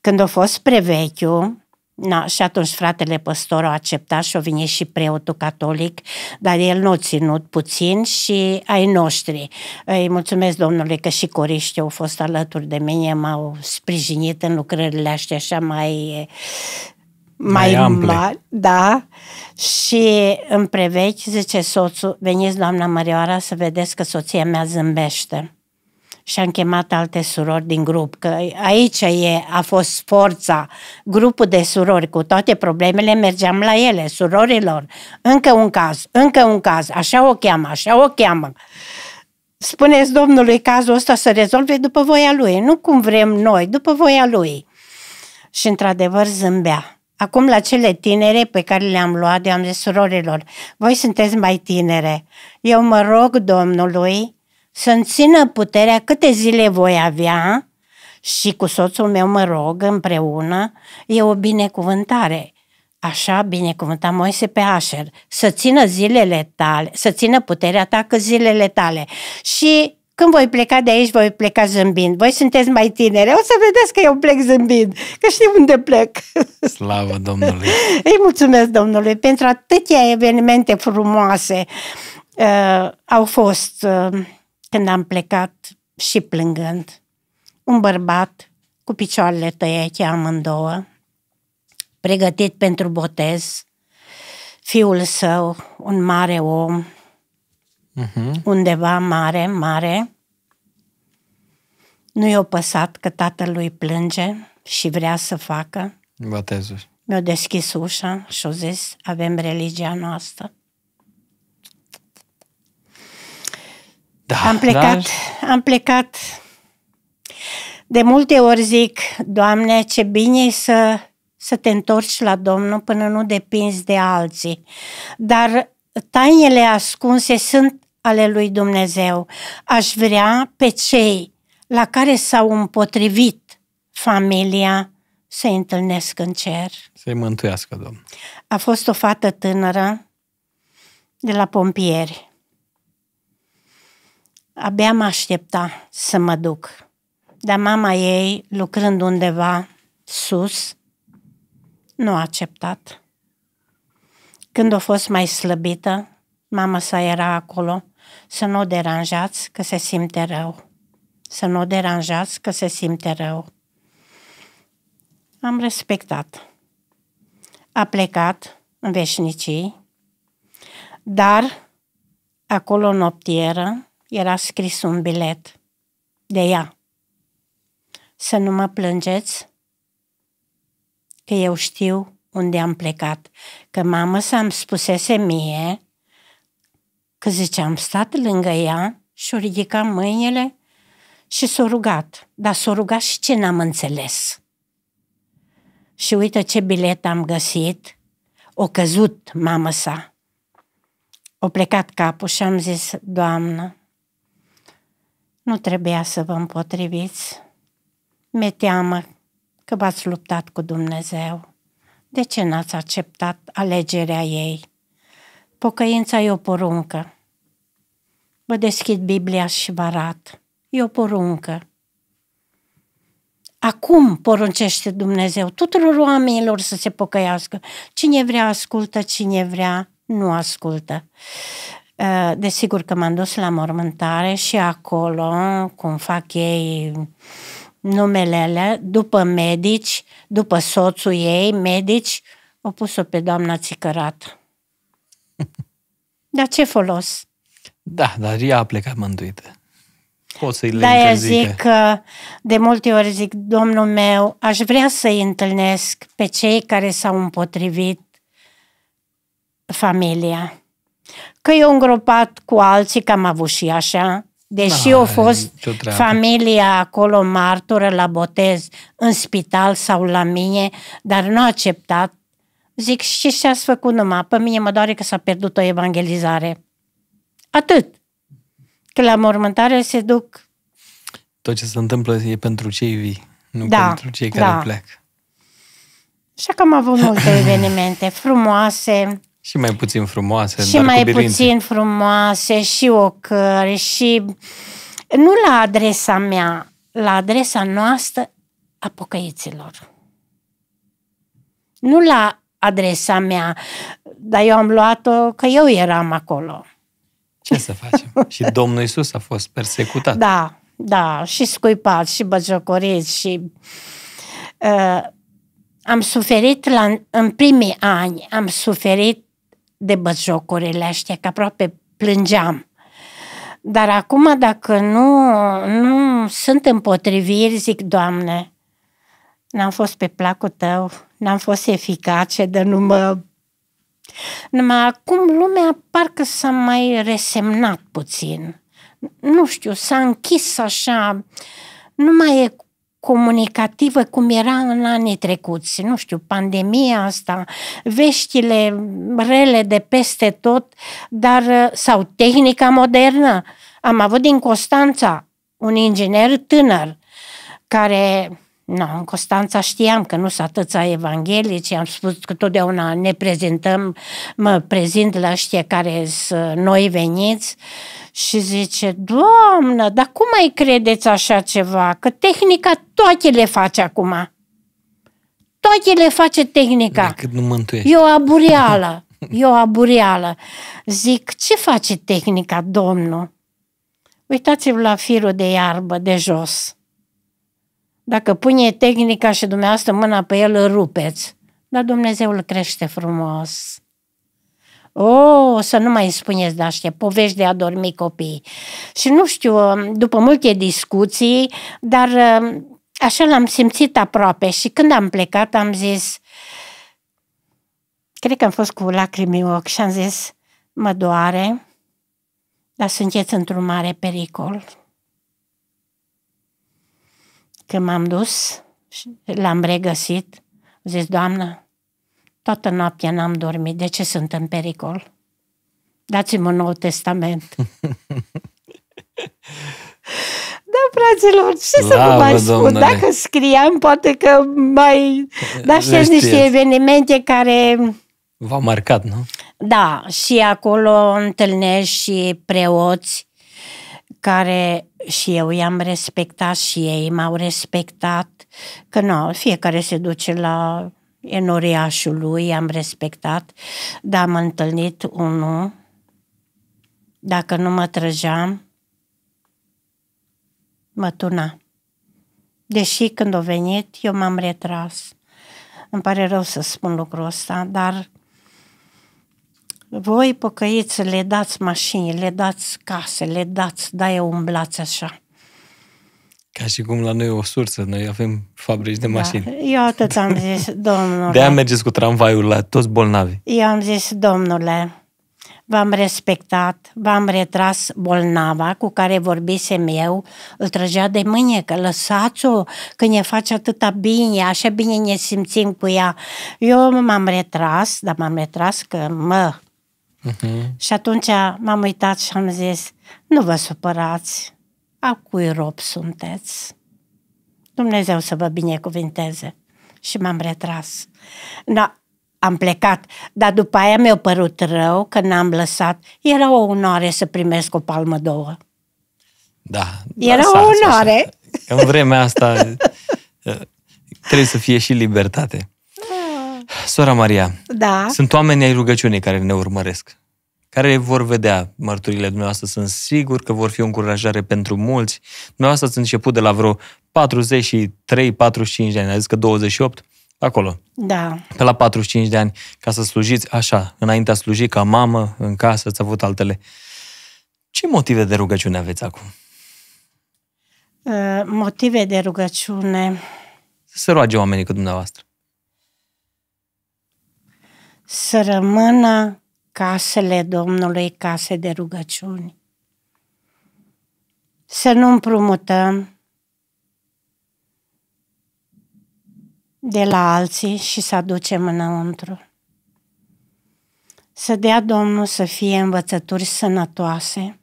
Când a fost prevechiul, Na, și atunci fratele păstor a acceptat și a venit și preotul catolic, dar el nu a ținut puțin și ai noștri. Îi mulțumesc Domnului că și coriștii au fost alături de mine, m-au sprijinit în lucrările astea așa mai mai, mai ample. mari, da, și în preveci zice soțul, veniți doamna Mărioara să vedeți că soția mea zâmbește și am chemat alte surori din grup, că aici e, a fost forța, grupul de surori cu toate problemele, mergeam la ele, surorilor, încă un caz, încă un caz, așa o cheamă, așa o cheamă. Spuneți Domnului cazul ăsta să rezolve după voia lui, nu cum vrem noi, după voia lui. Și într-adevăr zâmbea. Acum la cele tinere pe care le-am luat, de am zis surorilor, voi sunteți mai tinere, eu mă rog Domnului să-mi țină puterea câte zile voi avea și cu soțul meu, mă rog, împreună, e o binecuvântare. Așa binecuvânta Moise pe Așer, să țină zilele tale, să țină puterea ta cât zilele tale. Și când voi pleca de aici, voi pleca zâmbind. Voi sunteți mai tinere, o să vedeți că eu plec zâmbind, că știu unde plec. Slavă Domnului! [laughs] Îi mulțumesc Domnului pentru atâtea evenimente frumoase uh, au fost... Uh, când am plecat și plângând, un bărbat cu picioarele tăiate amândouă, pregătit pentru botez, fiul său, un mare om, uh-huh. undeva mare, mare, nu i-a păsat că tatălui plânge și vrea să facă. Botezul. Mi-a deschis ușa și a zis, avem religia noastră. Da, am plecat, dar... am plecat. De multe ori zic, Doamne, ce bine e să, să te întorci la Domnul până nu depinzi de alții. Dar tainele ascunse sunt ale lui Dumnezeu. Aș vrea pe cei la care s-au împotrivit familia să-i întâlnesc în cer. Să-i mântuiască, Domnul. A fost o fată tânără de la pompieri Abia mă aștepta să mă duc. Dar mama ei, lucrând undeva sus, nu a acceptat. Când a fost mai slăbită, mama sa era acolo să nu o deranjați că se simte rău. Să nu o deranjați că se simte rău. Am respectat. A plecat în veșnicii, dar acolo în optieră era scris un bilet de ea. Să nu mă plângeți că eu știu unde am plecat. Că mama s mi spusese mie că zice, am stat lângă ea și o ridica mâinile și s-a rugat. Dar s-a rugat și ce n-am înțeles. Și uite ce bilet am găsit. O căzut mama sa. O plecat capul și am zis, Doamnă, nu trebuia să vă împotriviți. Mi-e teamă că v-ați luptat cu Dumnezeu. De ce n-ați acceptat alegerea ei? Pocăința e o poruncă. Vă deschid Biblia și vă arat. E o poruncă. Acum poruncește Dumnezeu tuturor oamenilor să se pocăiască. Cine vrea ascultă, cine vrea nu ascultă. Eh, desigur că m-am dus la mormântare și acolo, cum fac ei numelele, după medici, după soțul ei, medici, au pus-o pe doamna țicărată. [laughs] Dar ce folos? Da, dar ea a plecat mântuită. Poți să-i le Da, zic că de multe ori zic, domnul meu, aș vrea să-i întâlnesc pe cei care s-au împotrivit familia. Că eu îngropat cu alții, că am avut și așa, deși eu fost familia acolo martură la botez, în spital sau la mine, dar nu a acceptat. Zic, și ce ați făcut numai? Pe mine mă doare că s-a pierdut o evangelizare. Atât. Că la mormântare se duc. Tot ce se întâmplă e pentru cei vii, nu da, pentru cei care da. pleacă. Așa că am avut multe [laughs] evenimente frumoase, și mai puțin frumoase, Și dar mai cu puțin frumoase, și ocări, și nu la adresa mea, la adresa noastră a pocăiților. Nu la adresa mea, dar eu am luat-o că eu eram acolo. Ce să facem? [laughs] și Domnul Isus a fost persecutat. Da, da, și scuipat, și băjocorit, și... Uh, am suferit la, în primii ani, am suferit de băzjocurile astea, că aproape plângeam. Dar acum, dacă nu, nu sunt împotriviri, zic, Doamne, n-am fost pe placul tău, n-am fost eficace, de nu mă... Numai acum lumea parcă s-a mai resemnat puțin. Nu știu, s-a închis așa, nu mai e comunicativă cum era în anii trecuți. Nu știu, pandemia asta, veștile rele de peste tot, dar uh, sau tehnica modernă. Am avut din Constanța un inginer tânăr care nu, în Constanța știam că nu sunt atâția evanghelici, am spus că totdeauna ne prezentăm, mă prezint la știe care sunt noi veniți și zice, Doamnă, dar cum mai credeți așa ceva? Că tehnica toate le face acum. Toate le face tehnica. Decât nu mântuiești. E o abureală. Zic, ce face tehnica, domnul? Uitați-vă la firul de iarbă de jos dacă pune tehnica și dumneavoastră mâna pe el, îl rupeți. Dar Dumnezeu îl crește frumos. O, oh, să nu mai spuneți de aștept, povești de a dormi copii. Și nu știu, după multe discuții, dar um, așa l-am simțit aproape și când am plecat am zis, cred că am fost cu lacrimi în ochi și am zis, mă doare, dar sunteți într-un mare pericol. Când m-am dus și l-am regăsit, am zis, Doamnă, toată noaptea n-am dormit, de ce sunt în pericol? Dați-mi un nou testament. [laughs] Da, fraților, ce Slavă, să vă mai spun? Domnule. Dacă scriam, poate că mai... Dar știți niște evenimente care... V-au marcat, nu? Da, și acolo întâlnești și preoți care și eu i-am respectat și ei m-au respectat, că nu, fiecare se duce la enoriașul lui, i-am respectat, dar am întâlnit unul, dacă nu mă trăgeam, mă tuna. Deși când a venit, eu m-am retras. Îmi pare rău să spun lucrul ăsta, dar voi păcăiți, le dați mașini, le dați case, le dați, da, e umblați așa. Ca și cum la noi e o sursă, noi avem fabrici de da. mașini. Da. Eu atât am zis, [laughs] domnule. De-aia mergeți cu tramvaiul la toți bolnavi. Eu am zis, domnule, v-am respectat, v-am retras bolnava cu care vorbisem eu, îl trăgea de mâine, că lăsați-o, că ne face atâta bine, așa bine ne simțim cu ea. Eu m-am retras, dar m-am retras că mă Uh-huh. Și atunci m-am uitat și am zis, nu vă supărați, a cui rob sunteți? Dumnezeu să vă binecuvinteze. Și m-am retras. Da, am plecat, dar după aia mi-a părut rău că n-am lăsat. Era o onoare să primesc o palmă două. Da. da Era o onoare. Așa. În vremea asta [laughs] trebuie să fie și libertate. Sora Maria, da. sunt oameni ai rugăciunii care ne urmăresc, care vor vedea mărturile dumneavoastră. Sunt sigur că vor fi o încurajare pentru mulți. Dumneavoastră ați început de la vreo 43-45 de ani, ați zis că 28, acolo. Da. Pe la 45 de ani, ca să slujiți așa, înainte a sluji ca mamă, în casă, ați avut altele. Ce motive de rugăciune aveți acum? Uh, motive de rugăciune... Să se roage oamenii cu dumneavoastră să rămână casele Domnului case de rugăciuni. Să nu împrumutăm de la alții și să aducem înăuntru. Să dea Domnul să fie învățături sănătoase,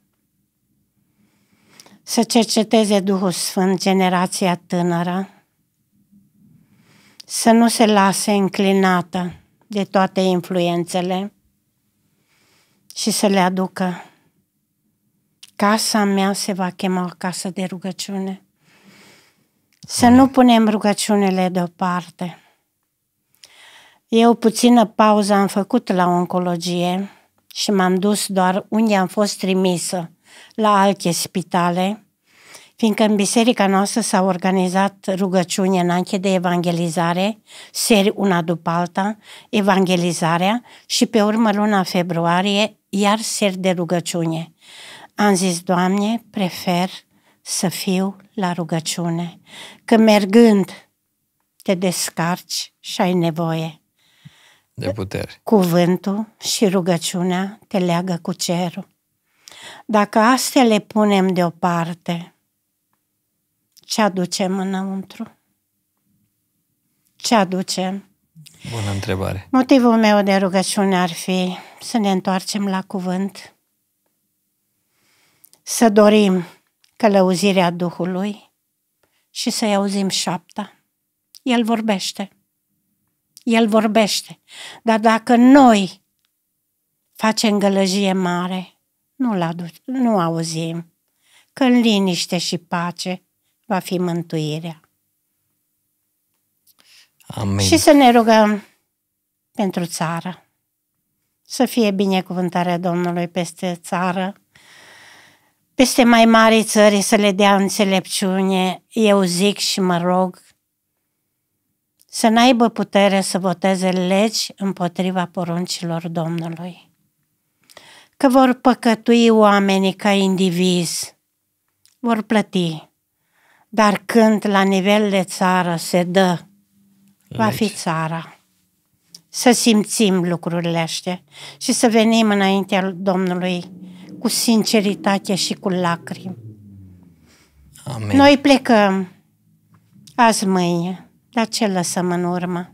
să cerceteze Duhul Sfânt generația tânără, să nu se lase înclinată de toate influențele și să le aducă. Casa mea se va chema o casă de rugăciune. Să nu punem rugăciunile deoparte. Eu puțină pauză am făcut la oncologie și m-am dus doar unde am fost trimisă, la alte spitale, fiindcă în biserica noastră s-a organizat rugăciuni anche de evangelizare, seri una după alta, evangelizarea și pe urmă luna februarie iar seri de rugăciune. Am zis, Doamne, prefer să fiu la rugăciune, că mergând te descarci și ai nevoie. De putere. Cuvântul și rugăciunea te leagă cu cerul. Dacă astea le punem deoparte, ce aducem înăuntru? Ce aducem? Bună întrebare. Motivul meu de rugăciune ar fi să ne întoarcem la cuvânt, să dorim călăuzirea Duhului și să-i auzim șapta. El vorbește. El vorbește. Dar dacă noi facem gălăgie mare, nu-l aduc, nu auzim. Că în liniște și pace va fi mântuirea. Amin. Și să ne rugăm pentru țară. Să fie binecuvântarea Domnului peste țară, peste mai mari țări să le dea înțelepciune, eu zic și mă rog, să n-aibă putere să voteze legi împotriva poruncilor Domnului. Că vor păcătui oamenii ca indivizi, vor plăti dar când la nivel de țară se dă, Legi. va fi țara. Să simțim lucrurile astea și să venim înaintea Domnului cu sinceritate și cu lacrimi. Amen. Noi plecăm azi mâine, dar ce lăsăm în urmă?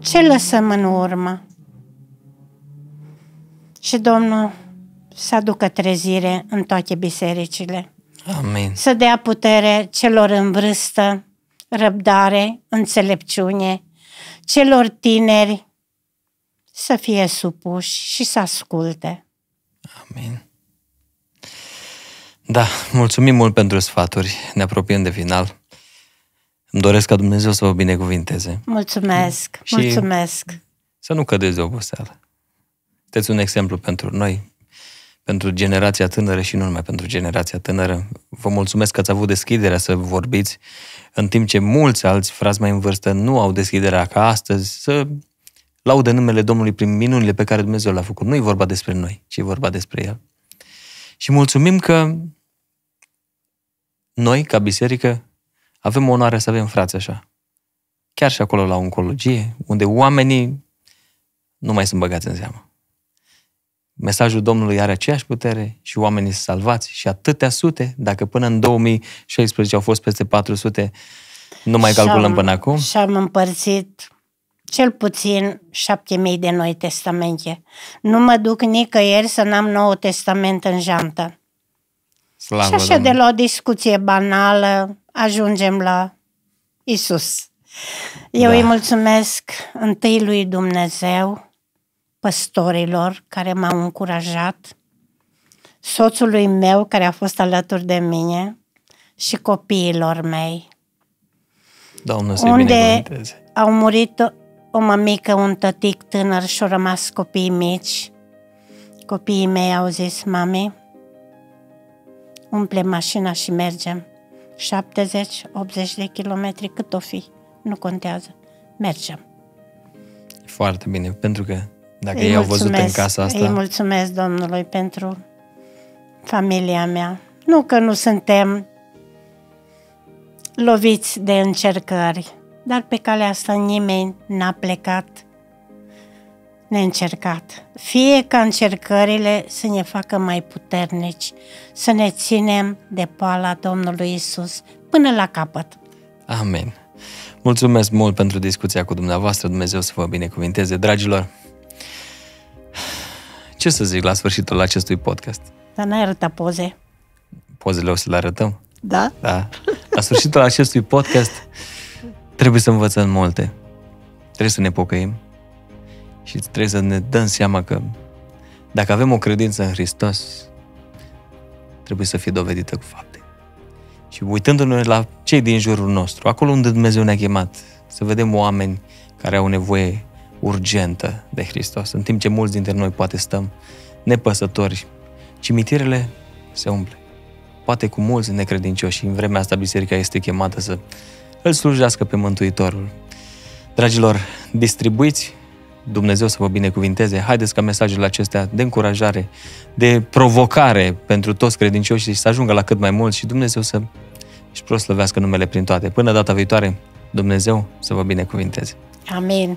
Ce lăsăm în urmă? Și Domnul să aducă trezire în toate bisericile. Amin. Să dea putere celor în vârstă, răbdare, înțelepciune, celor tineri să fie supuși și să asculte. Amin. Da, mulțumim mult pentru sfaturi. Ne apropiem de final. Îmi doresc ca Dumnezeu să vă binecuvinteze. Mulțumesc, și mulțumesc. Să nu cădeți de oboseală. Sunteți un exemplu pentru noi, pentru generația tânără și nu numai pentru generația tânără. Vă mulțumesc că ați avut deschiderea să vorbiți, în timp ce mulți alți frați mai în vârstă nu au deschiderea ca astăzi să laudă numele Domnului prin minunile pe care Dumnezeu le-a făcut. Nu e vorba despre noi, ci e vorba despre El. Și mulțumim că noi, ca biserică, avem onoarea să avem frați așa. Chiar și acolo la oncologie, unde oamenii nu mai sunt băgați în seamă. Mesajul Domnului are aceeași putere și oamenii sunt salvați și atâtea sute, dacă până în 2016 au fost peste 400, nu mai calculăm până acum. Și am împărțit cel puțin șapte mii de noi testamente. Nu mă duc nicăieri să n-am nou testament în jantă. Slavă și așa Domnul. de la o discuție banală ajungem la Isus. Eu da. îi mulțumesc întâi lui Dumnezeu păstorilor care m-au încurajat, soțului meu care a fost alături de mine și copiilor mei. Doamne, să unde au murit o mămică, un tătic tânăr și au rămas copii mici. Copiii mei au zis, mami, umple mașina și mergem. 70-80 de kilometri, cât o fi, nu contează. Mergem. Foarte bine, pentru că dacă ei au văzut în casa asta. Îi mulțumesc Domnului pentru familia mea. Nu că nu suntem loviți de încercări, dar pe calea asta nimeni n-a plecat neîncercat. Fie ca încercările să ne facă mai puternici, să ne ținem de pala Domnului Isus până la capăt. Amen. Mulțumesc mult pentru discuția cu dumneavoastră. Dumnezeu să vă binecuvinteze, dragilor. Ce să zic la sfârșitul acestui podcast? Dar n-ai arătat poze. Pozele o să le arătăm. Da? Da. La sfârșitul acestui podcast trebuie să învățăm multe. Trebuie să ne pocăim și trebuie să ne dăm seama că dacă avem o credință în Hristos, trebuie să fie dovedită cu fapte. Și uitându-ne la cei din jurul nostru, acolo unde Dumnezeu ne-a chemat, să vedem oameni care au nevoie urgentă de Hristos, în timp ce mulți dintre noi poate stăm nepăsători. Cimitirele se umple. Poate cu mulți necredincioși în vremea asta biserica este chemată să îl slujească pe Mântuitorul. Dragilor, distribuiți Dumnezeu să vă binecuvinteze. Haideți ca mesajele acestea de încurajare, de provocare pentru toți credincioșii și să ajungă la cât mai mulți și Dumnezeu să își proslăvească numele prin toate. Până data viitoare, Dumnezeu să vă binecuvinteze. Amin.